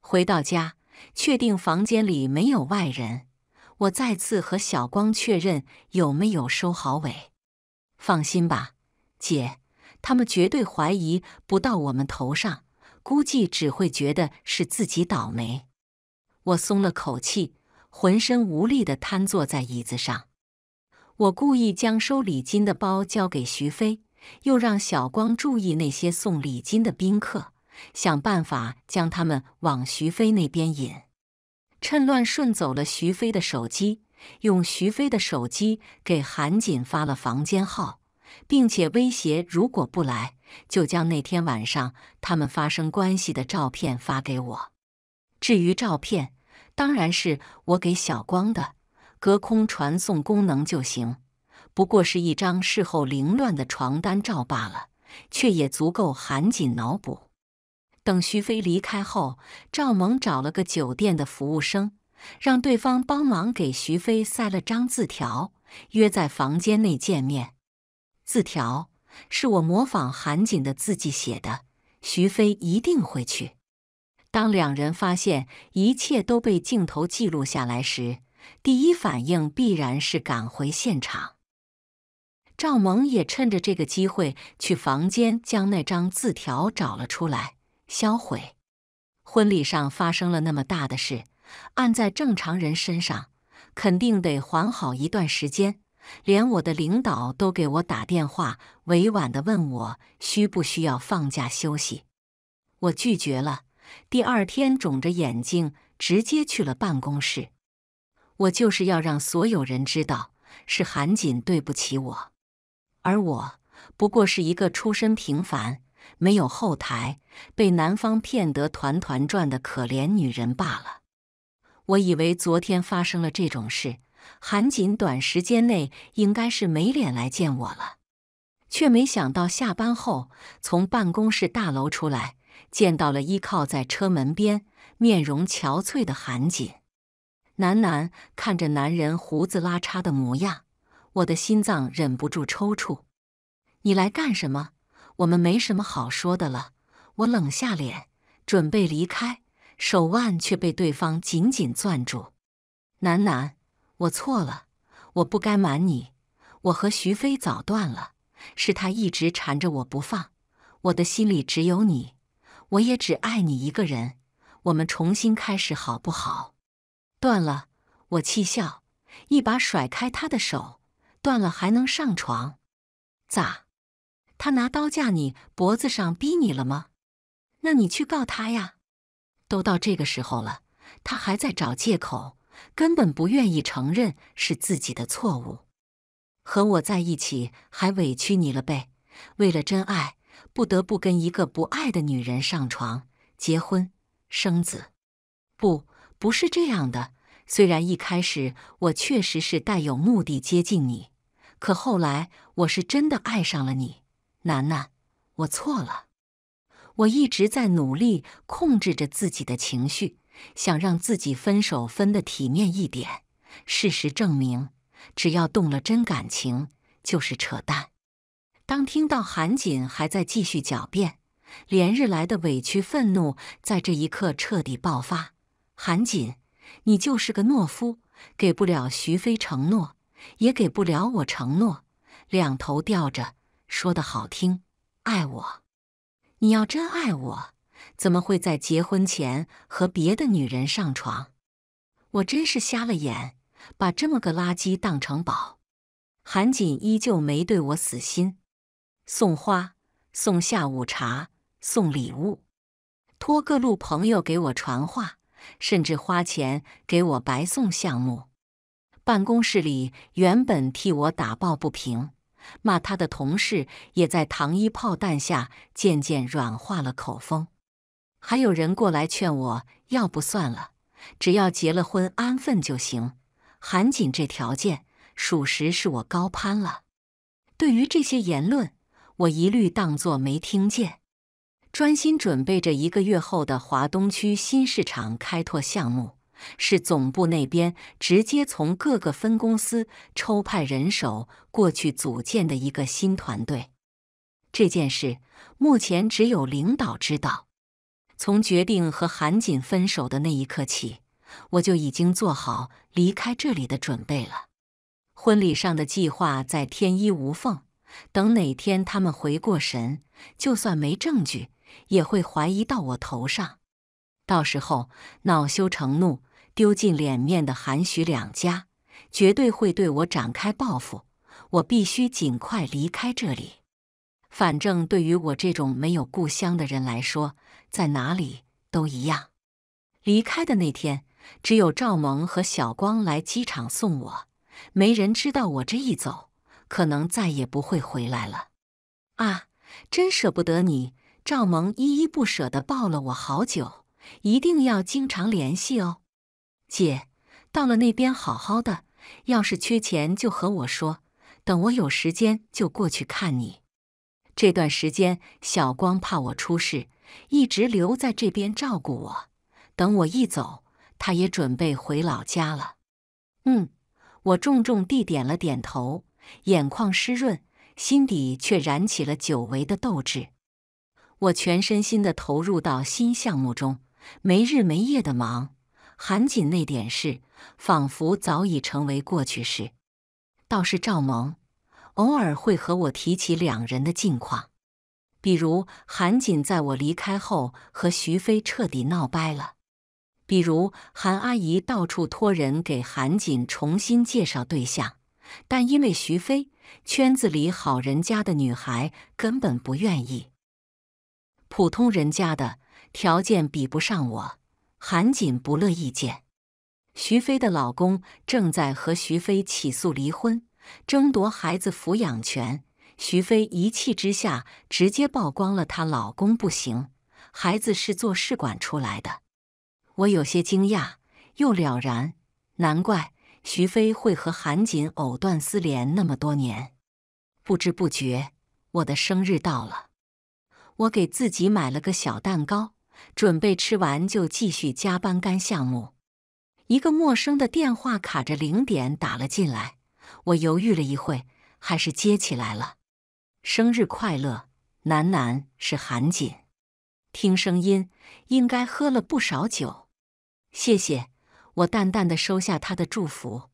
回到家，确定房间里没有外人，我再次和小光确认有没有收好尾。放心吧，姐，他们绝对怀疑不到我们头上，估计只会觉得是自己倒霉。我松了口气。浑身无力地瘫坐在椅子上，我故意将收礼金的包交给徐飞，又让小光注意那些送礼金的宾客，想办法将他们往徐飞那边引，趁乱顺走了徐飞的手机，用徐飞的手机给韩锦发了房间号，并且威胁如果不来，就将那天晚上他们发生关系的照片发给我。至于照片。当然是我给小光的隔空传送功能就行，不过是一张事后凌乱的床单照罢了，却也足够韩锦脑补。等徐飞离开后，赵萌找了个酒店的服务生，让对方帮忙给徐飞塞了张字条，约在房间内见面。字条是我模仿韩锦的字迹写的，徐飞一定会去。当两人发现一切都被镜头记录下来时，第一反应必然是赶回现场。赵萌也趁着这个机会去房间将那张字条找了出来，销毁。婚礼上发生了那么大的事，按在正常人身上，肯定得缓好一段时间。连我的领导都给我打电话，委婉的问我需不需要放假休息，我拒绝了。第二天肿着眼睛，直接去了办公室。我就是要让所有人知道，是韩锦对不起我，而我不过是一个出身平凡、没有后台、被男方骗得团团转的可怜女人罢了。我以为昨天发生了这种事，韩锦短时间内应该是没脸来见我了，却没想到下班后从办公室大楼出来。见到了依靠在车门边、面容憔悴的韩锦，楠楠看着男人胡子拉碴的模样，我的心脏忍不住抽搐。你来干什么？我们没什么好说的了。我冷下脸，准备离开，手腕却被对方紧紧攥住。楠楠，我错了，我不该瞒你。我和徐飞早断了，是他一直缠着我不放，我的心里只有你。我也只爱你一个人，我们重新开始好不好？断了，我气笑，一把甩开他的手。断了还能上床？咋？他拿刀架你脖子上逼你了吗？那你去告他呀！都到这个时候了，他还在找借口，根本不愿意承认是自己的错误。和我在一起还委屈你了呗？为了真爱。不得不跟一个不爱的女人上床、结婚、生子，不，不是这样的。虽然一开始我确实是带有目的接近你，可后来我是真的爱上了你，楠楠，我错了。我一直在努力控制着自己的情绪，想让自己分手分得体面一点。事实证明，只要动了真感情，就是扯淡。当听到韩锦还在继续狡辩，连日来的委屈愤怒在这一刻彻底爆发。韩锦，你就是个懦夫，给不了徐飞承诺，也给不了我承诺，两头吊着，说的好听，爱我，你要真爱我，怎么会在结婚前和别的女人上床？我真是瞎了眼，把这么个垃圾当成宝。韩锦依旧没对我死心。送花、送下午茶、送礼物，托各路朋友给我传话，甚至花钱给我白送项目。办公室里原本替我打抱不平、骂他的同事，也在糖衣炮弹下渐渐软化了口风。还有人过来劝我，要不算了，只要结了婚安分就行。韩锦这条件，属实是我高攀了。对于这些言论。我一律当作没听见，专心准备着一个月后的华东区新市场开拓项目。是总部那边直接从各个分公司抽派人手过去组建的一个新团队。这件事目前只有领导知道。从决定和韩锦分手的那一刻起，我就已经做好离开这里的准备了。婚礼上的计划在天衣无缝。等哪天他们回过神，就算没证据，也会怀疑到我头上。到时候恼羞成怒、丢尽脸面的韩许两家，绝对会对我展开报复。我必须尽快离开这里。反正对于我这种没有故乡的人来说，在哪里都一样。离开的那天，只有赵萌和小光来机场送我，没人知道我这一走。可能再也不会回来了，啊！真舍不得你，赵萌依依不舍的抱了我好久。一定要经常联系哦，姐。到了那边好好的，要是缺钱就和我说。等我有时间就过去看你。这段时间，小光怕我出事，一直留在这边照顾我。等我一走，他也准备回老家了。嗯，我重重地点了点头。眼眶湿润，心底却燃起了久违的斗志。我全身心地投入到新项目中，没日没夜的忙。韩锦那点事仿佛早已成为过去式。倒是赵萌，偶尔会和我提起两人的近况，比如韩锦在我离开后和徐飞彻底闹掰了，比如韩阿姨到处托人给韩锦重新介绍对象。但因为徐飞圈子里好人家的女孩根本不愿意，普通人家的条件比不上我，韩锦不乐意见。徐飞的老公正在和徐飞起诉离婚，争夺孩子抚养权。徐飞一气之下直接曝光了她老公不行，孩子是做试管出来的。我有些惊讶，又了然，难怪。徐飞会和韩锦藕断丝连那么多年，不知不觉，我的生日到了。我给自己买了个小蛋糕，准备吃完就继续加班干项目。一个陌生的电话卡着零点打了进来，我犹豫了一会，还是接起来了。“生日快乐，楠楠是韩锦，听声音应该喝了不少酒。”谢谢。我淡淡的收下他的祝福，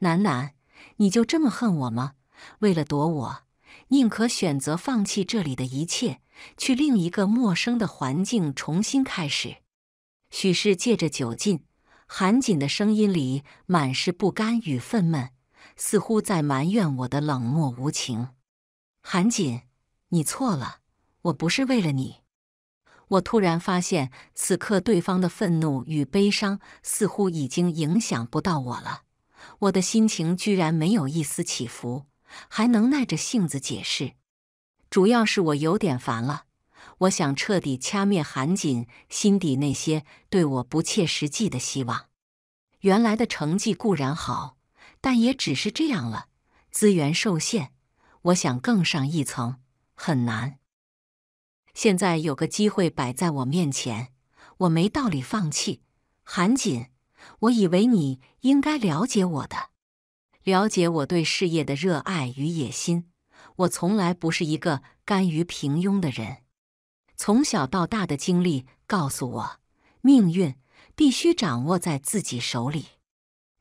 楠楠，你就这么恨我吗？为了躲我，宁可选择放弃这里的一切，去另一个陌生的环境重新开始？许是借着酒劲，韩锦的声音里满是不甘与愤懑，似乎在埋怨我的冷漠无情。韩锦，你错了，我不是为了你。我突然发现，此刻对方的愤怒与悲伤似乎已经影响不到我了。我的心情居然没有一丝起伏，还能耐着性子解释。主要是我有点烦了，我想彻底掐灭韩锦心底那些对我不切实际的希望。原来的成绩固然好，但也只是这样了。资源受限，我想更上一层很难。现在有个机会摆在我面前，我没道理放弃。韩锦，我以为你应该了解我的，了解我对事业的热爱与野心。我从来不是一个甘于平庸的人。从小到大的经历告诉我，命运必须掌握在自己手里。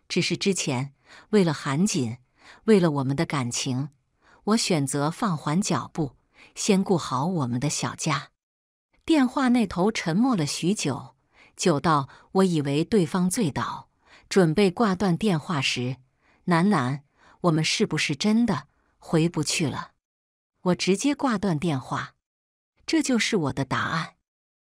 只是之前为了韩锦，为了我们的感情，我选择放缓脚步。先顾好我们的小家。电话那头沉默了许久，久到我以为对方醉倒，准备挂断电话时，楠楠，我们是不是真的回不去了？我直接挂断电话，这就是我的答案。